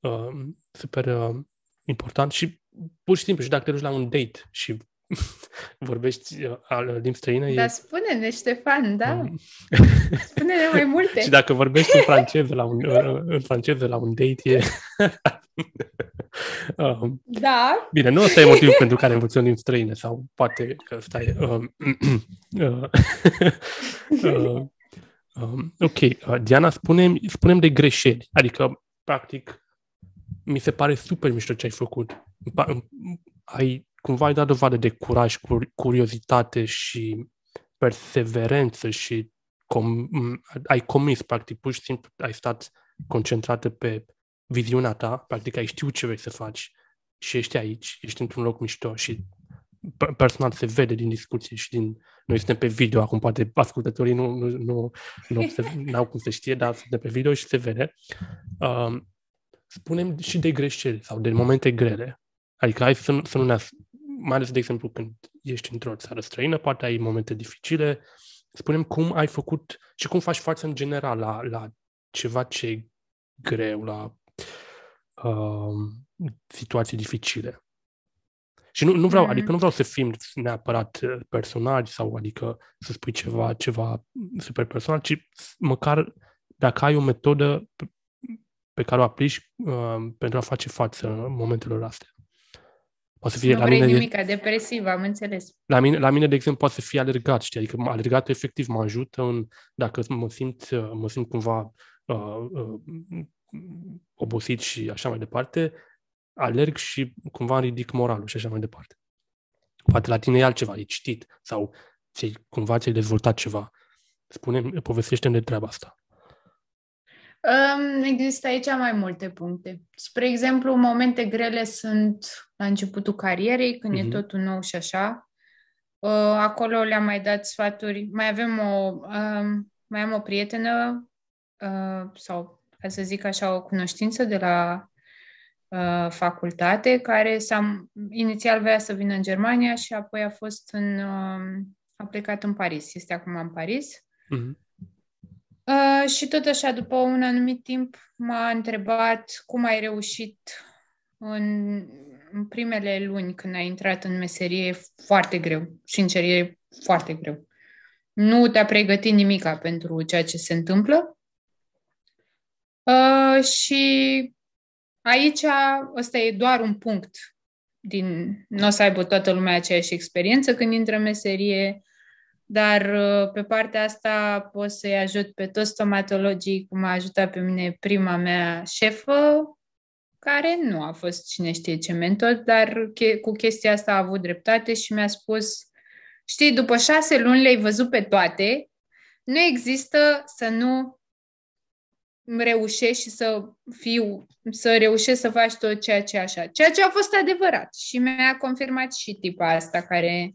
uh, super uh, important și pur și simplu, și dacă te duci la un date și vorbești uh, al limbi străină. Dar e... spune-ne, Ștefan, da. Mm. spune-ne mai multe. Și dacă vorbești în franceză la un, uh, în franceză la un date, e... um, da. Bine, nu ăsta e motivul pentru care învăț din limbi străină sau poate că stai... Um, uh, uh, um, ok, uh, Diana, spunem, mi de greșeli. Adică, practic, mi se pare super mișto ce ai făcut. Ai cumva ai dat dovadă de curaj, curiozitate și perseverență și com, ai comis, practic, pur și simplu ai stat concentrată pe viziunea ta, practic ai știut ce vrei să faci și ești aici, ești într-un loc mișto și personal se vede din discuții și din... Noi suntem pe video acum, poate ascultătorii nu, nu, nu, nu au cum să știe, dar suntem pe video și se vede. Um, spunem și de greșeli sau de momente grele. Adică hai să, să nu ne mai ales, de exemplu, când ești într-o țară străină, poate ai momente dificile. Spunem cum ai făcut și cum faci față în general la, la ceva ce e greu, la uh, situații dificile. Și nu, nu vreau, mm. adică nu vreau să fim neapărat uh, personali sau adică să spui ceva, ceva super personal, ci măcar dacă ai o metodă pe care o aplici uh, pentru a face față momentelor astea. Poate să fie nu la vrei mine nimica, de... depresiv, am înțeles. La mine, la mine, de exemplu, poate să fie alergat, știi? Adică alergatul efectiv mă ajută în, dacă mă simt, mă simt cumva uh, uh, obosit și așa mai departe, alerg și cumva ridic moralul și așa mai departe. Poate la tine e altceva, e citit sau ți cumva ți-ai dezvoltat ceva. Spune, povestește-ne de treaba asta. Um, există aici mai multe puncte. Spre exemplu, momente grele sunt la începutul carierei, când mm-hmm. e mhm. totul nou și așa. Uh, acolo le-am mai dat sfaturi. Mai avem o, um, mai am o prietenă uh, sau, ca să zic așa, o cunoștință de la uh, facultate care s-a, inițial vrea să vină în Germania și apoi a fost în, uh, a plecat în Paris. Este acum în Paris. Mm-hmm și tot așa, după un anumit timp, m-a întrebat cum ai reușit în, în primele luni când ai intrat în meserie foarte greu. Sincer, e foarte greu. Nu te-a pregătit nimica pentru ceea ce se întâmplă. Uh, și aici ăsta e doar un punct din... Nu o să aibă toată lumea aceeași experiență când intră în meserie, dar uh, pe partea asta pot să-i ajut pe toți stomatologii, cum a ajutat pe mine prima mea șefă, care nu a fost cine știe ce mentor, dar cu chestia asta a avut dreptate și mi-a spus, știi, după șase luni le-ai văzut pe toate, nu există să nu reușești și să fiu, să reușești să faci tot ceea ce așa. Ceea ce a fost adevărat și mi-a confirmat și tipa asta care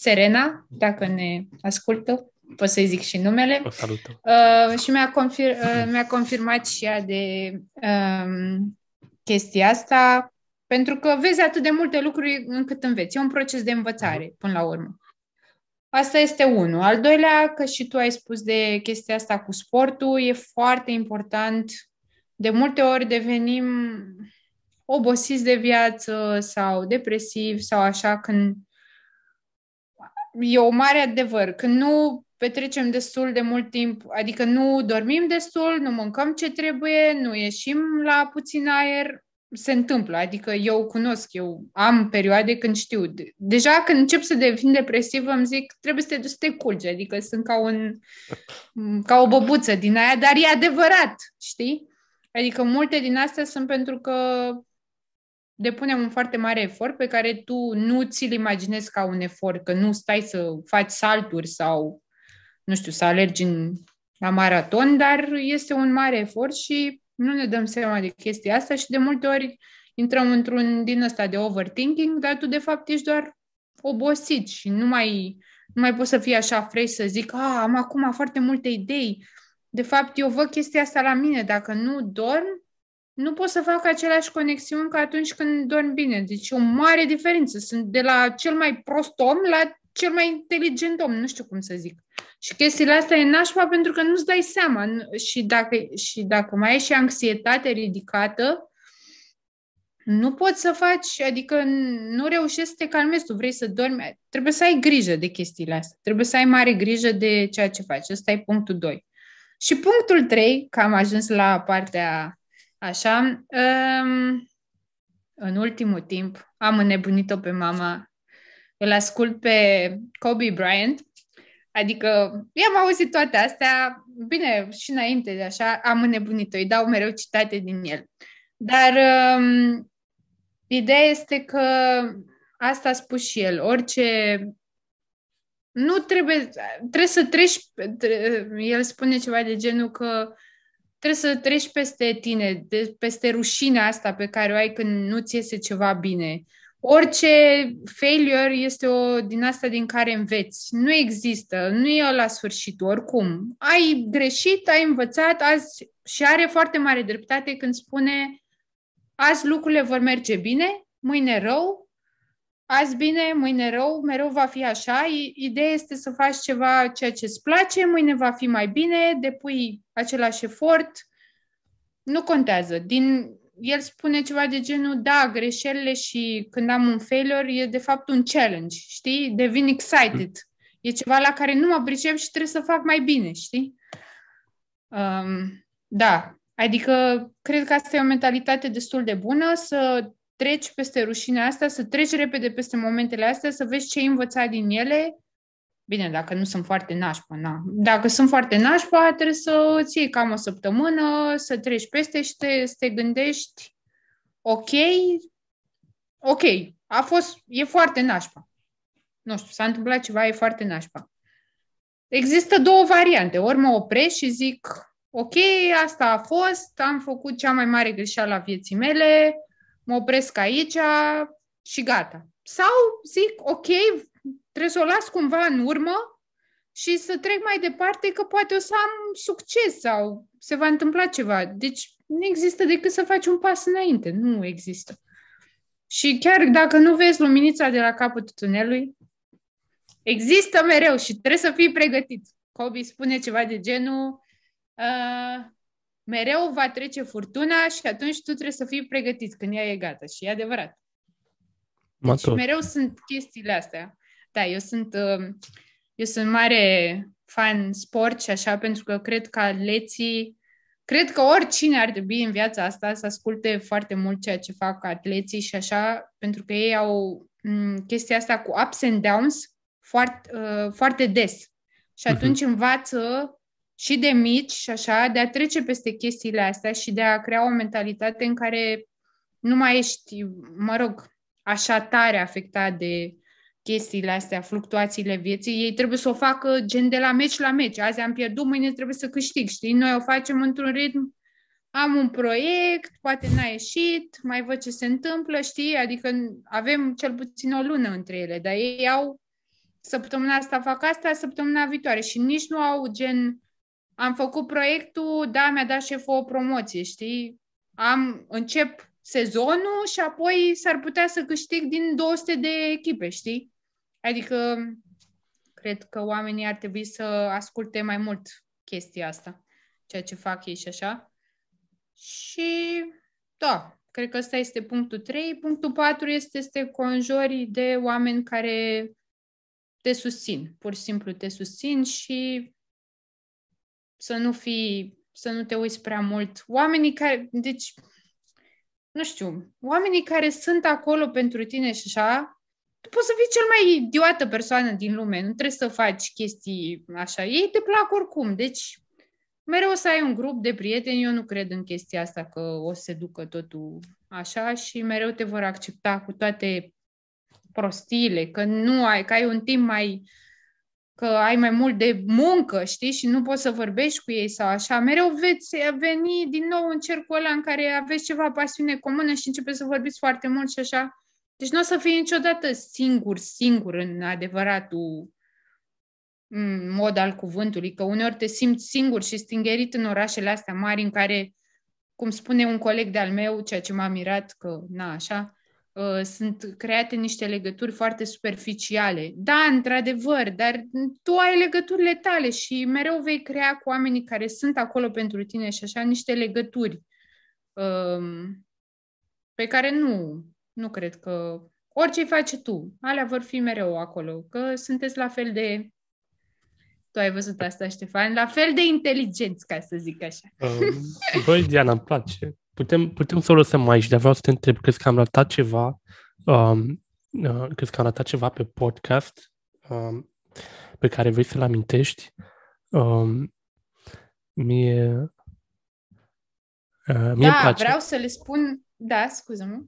Serena, dacă ne ascultă, pot să-i zic și numele. O salută. Uh, și mi-a, confir- uh, mi-a confirmat și ea de um, chestia asta, pentru că vezi atât de multe lucruri încât înveți. E un proces de învățare, mhm. până la urmă. Asta este unul. Al doilea, că și tu ai spus de chestia asta cu sportul, e foarte important. De multe ori devenim obosiți de viață sau depresivi sau așa când e o mare adevăr. Că nu petrecem destul de mult timp, adică nu dormim destul, nu mâncăm ce trebuie, nu ieșim la puțin aer, se întâmplă. Adică eu cunosc, eu am perioade când știu. Deja când încep să devin depresivă, îmi zic, trebuie să te duci să te culci. Adică sunt ca, un, ca o băbuță din aia, dar e adevărat, știi? Adică multe din astea sunt pentru că depunem un foarte mare efort pe care tu nu ți-l imaginezi ca un efort, că nu stai să faci salturi sau, nu știu, să alergi în, la maraton, dar este un mare efort și nu ne dăm seama de chestia asta și de multe ori intrăm într-un din ăsta de overthinking, dar tu de fapt ești doar obosit și nu mai, nu mai poți să fii așa fresh să zic, a, am acum foarte multe idei. De fapt, eu văd chestia asta la mine, dacă nu dorm, nu pot să fac aceleași conexiuni ca atunci când dormi bine. Deci o mare diferență. Sunt de la cel mai prost om la cel mai inteligent om, nu știu cum să zic. Și chestiile astea e nașpa pentru că nu-ți dai seama. Și dacă, și dacă mai ai și anxietate ridicată, nu poți să faci, adică nu reușești să te calmezi, tu vrei să dormi, trebuie să ai grijă de chestiile astea, trebuie să ai mare grijă de ceea ce faci. Ăsta e punctul 2. Și punctul 3, că am ajuns la partea Așa. Um, în ultimul timp am înnebunit-o pe mama. Îl ascult pe Kobe Bryant. Adică i-am auzit toate astea, bine, și înainte de așa, am înnebunit-o, îi dau mereu citate din el. Dar um, ideea este că asta a spus și el, orice nu trebuie, trebuie să treci, tre- el spune ceva de genul că trebuie să treci peste tine, de, peste rușinea asta pe care o ai când nu ți iese ceva bine. Orice failure este o din asta din care înveți. Nu există, nu e la sfârșit, oricum. Ai greșit, ai învățat azi și are foarte mare dreptate când spune azi lucrurile vor merge bine, mâine rău, azi bine, mâine rău, mereu va fi așa. Ideea este să faci ceva ceea ce îți place, mâine va fi mai bine, depui același efort. Nu contează. Din, el spune ceva de genul, da, greșelile și când am un failure e de fapt un challenge, știi? Devin excited. E ceva la care nu mă pricep și trebuie să fac mai bine, știi? Um, da, adică cred că asta e o mentalitate destul de bună, să treci peste rușinea asta, să treci repede peste momentele astea, să vezi ce ai învățat din ele. Bine, dacă nu sunt foarte nașpa, na. Dacă sunt foarte nașpa, trebuie să ți iei cam o săptămână, să treci peste și te, să te gândești, ok, ok, a fost, e foarte nașpa. Nu știu, s-a întâmplat ceva, e foarte nașpa. Există două variante. Ori mă opresc și zic, ok, asta a fost, am făcut cea mai mare greșeală a vieții mele, mă opresc aici și gata. Sau zic, ok, trebuie să o las cumva în urmă și să trec mai departe că poate o să am succes sau se va întâmpla ceva. Deci nu există decât să faci un pas înainte. Nu există. Și chiar dacă nu vezi luminița de la capătul tunelului, există mereu și trebuie să fii pregătit. Kobe spune ceva de genul, uh, mereu va trece furtuna și atunci tu trebuie să fii pregătit când ea e gata. Și e adevărat. Deci mereu sunt chestiile astea. Da, eu sunt, uh, eu sunt mare fan sport și așa, pentru că cred că atleții, cred că oricine ar trebui în viața asta să asculte foarte mult ceea ce fac atleții și așa, pentru că ei au mm, chestia asta cu ups and downs foarte, uh, foarte des. Și mhm. atunci uh-huh. învață și de mici și așa, de a trece peste chestiile astea și de a crea o mentalitate în care nu mai ești, mă rog, așa tare afectat de chestiile astea, fluctuațiile vieții, ei trebuie să o facă gen de la meci la meci. Azi am pierdut, mâine trebuie să câștig, știi? Noi o facem într-un ritm, am un proiect, poate n-a ieșit, mai văd ce se întâmplă, știi? Adică avem cel puțin o lună între ele, dar ei au săptămâna asta fac asta, săptămâna viitoare și nici nu au gen am făcut proiectul, da, mi-a dat șeful o promoție, știi? Am, încep sezonul și apoi s-ar putea să câștig din 200 de echipe, știi? Adică cred că oamenii ar trebui să asculte mai mult chestia asta, ceea ce fac ei și așa. Și da, cred că ăsta este punctul 3. Punctul 4 este să te conjori de oameni care te susțin, pur și simplu te susțin și să nu fii, să nu te uiți prea mult. Oamenii care, deci, nu știu, oamenii care sunt acolo pentru tine și așa, tu poți să fii cel mai idiotă persoană din lume, nu trebuie să faci chestii așa, ei te plac oricum, deci mereu o să ai un grup de prieteni, eu nu cred în chestia asta că o să se ducă totul așa și mereu te vor accepta cu toate prostiile, că nu ai, că ai un timp mai uh, că ai mai mult de muncă, știi, și nu poți să vorbești cu ei sau așa, mereu veți veni din nou în cercul ăla în care aveți ceva pasiune comună și începeți să vorbiți foarte mult și așa. Deci nu o să fii niciodată singur, singur în adevăratul mm, mod al cuvântului, că uneori te simți singur și stingerit în orașele astea mari în care, cum spune un coleg de-al meu, ceea ce m-a mirat că, na, așa, Uh, sunt create niște legături foarte superficiale. Da, într-adevăr, dar tu ai legăturile tale și mereu vei crea cu oamenii care sunt acolo pentru tine și așa niște legături um, pe care nu, nu cred că orice faci tu, alea vor fi mereu acolo, că sunteți la fel de tu ai văzut asta, Ștefan, la fel de inteligenți, ca să zic așa. Um, băi, Diana, îmi place. Putem, putem să o lăsăm aici, dar vreau să te întreb, crezi că am ratat ceva, um, uh, crezi că am ratat ceva pe podcast um, pe care vrei să-l amintești? Um, mie, uh, mie da, îmi place. vreau să le spun, da, scuză-mă.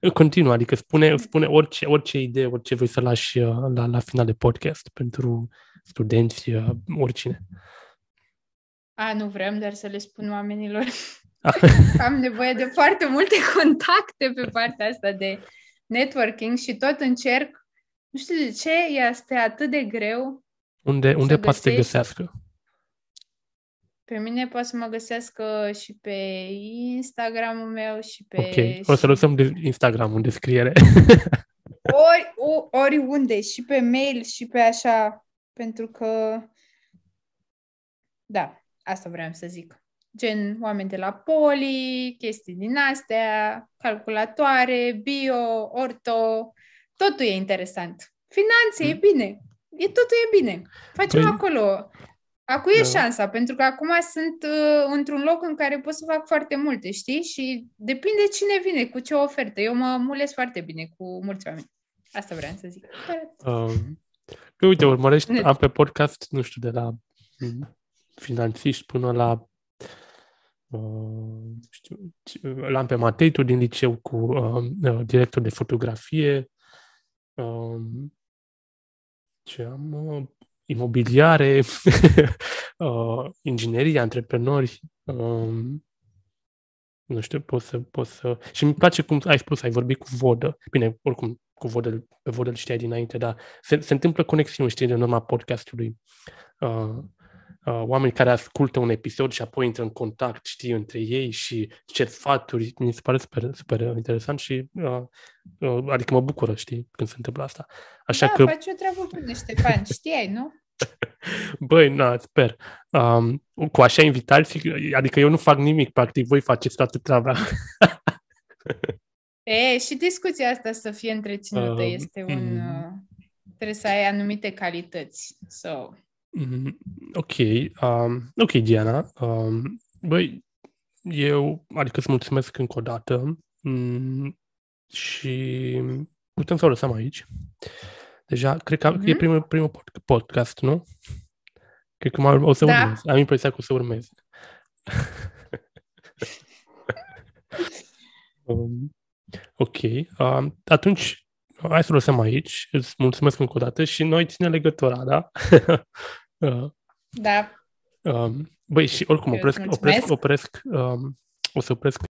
Uh, Continuă, adică spune, spune orice, orice idee, orice vrei să lași uh, la, la final de podcast pentru studenți, uh, oricine. A, nu vrem, dar să le spun oamenilor. Am nevoie de foarte multe contacte pe partea asta de networking și tot încerc. Nu știu de ce este atât de greu. Unde, unde poate să te găsească? Pe mine poate să mă găsească și pe Instagramul meu și pe... Ok, o să lăsăm de Instagram în descriere. ori, o, oriunde, și pe mail, și pe așa, pentru că... Da, asta vreau să zic gen oameni de la poli, chestii din astea, calculatoare, bio, orto, totul e interesant. Finanțe, e mm. bine. E, totul e bine. Facem păi... acolo. Acum da. e șansa, pentru că acum sunt uh, într-un loc în care pot să fac foarte multe, știi? Și depinde cine vine, cu ce ofertă. Eu mă mulez foarte bine cu mulți oameni. Asta vreau să zic. Uh, uite, urmărești, am pe podcast, nu știu, de la mm, finanțiști până la uh, uh l-am pe Matei, tu din liceu cu uh, uh director de fotografie, uh, ce am, uh, imobiliare, uh, inginerie, antreprenori, uh, nu știu, poți să, poți să... Și mi place cum ai spus, ai vorbit cu Vodă. Bine, oricum, cu Vodă, pe Vodă îl știai dinainte, dar se, se întâmplă conexiuni, știi, de în urma podcastului. Uh, Uh, oameni care ascultă un episod și apoi intră în contact, știi, între ei și ce sfaturi, mi se pare super, super interesant și uh, uh, adică mă bucură, știi, când se întâmplă asta. Așa da, că... faci o treabă niște fani, știai, nu? Băi, na, sper. Um, cu așa invitați, adică eu nu fac nimic, practic, voi faceți toată treaba. e, și discuția asta să fie întreținută uh, este un... Mm-hmm. Uh, trebuie să ai anumite calități. So, Mhm. Ok, um, ok, Diana. Um, băi, eu, adică îți mulțumesc încă o dată mm, și putem să o lăsăm aici. Deja, cred că mm-hmm. e primul, primul podcast, nu? Cred că o să da. urmez. Am impresia că o să urmez. um, ok, um, atunci hai să o lăsăm aici. Îți mulțumesc încă o dată și noi ține legătura, da? Da. da. Um, băi, și oricum opresc, opresc, opresc, opresc, um, o să opresc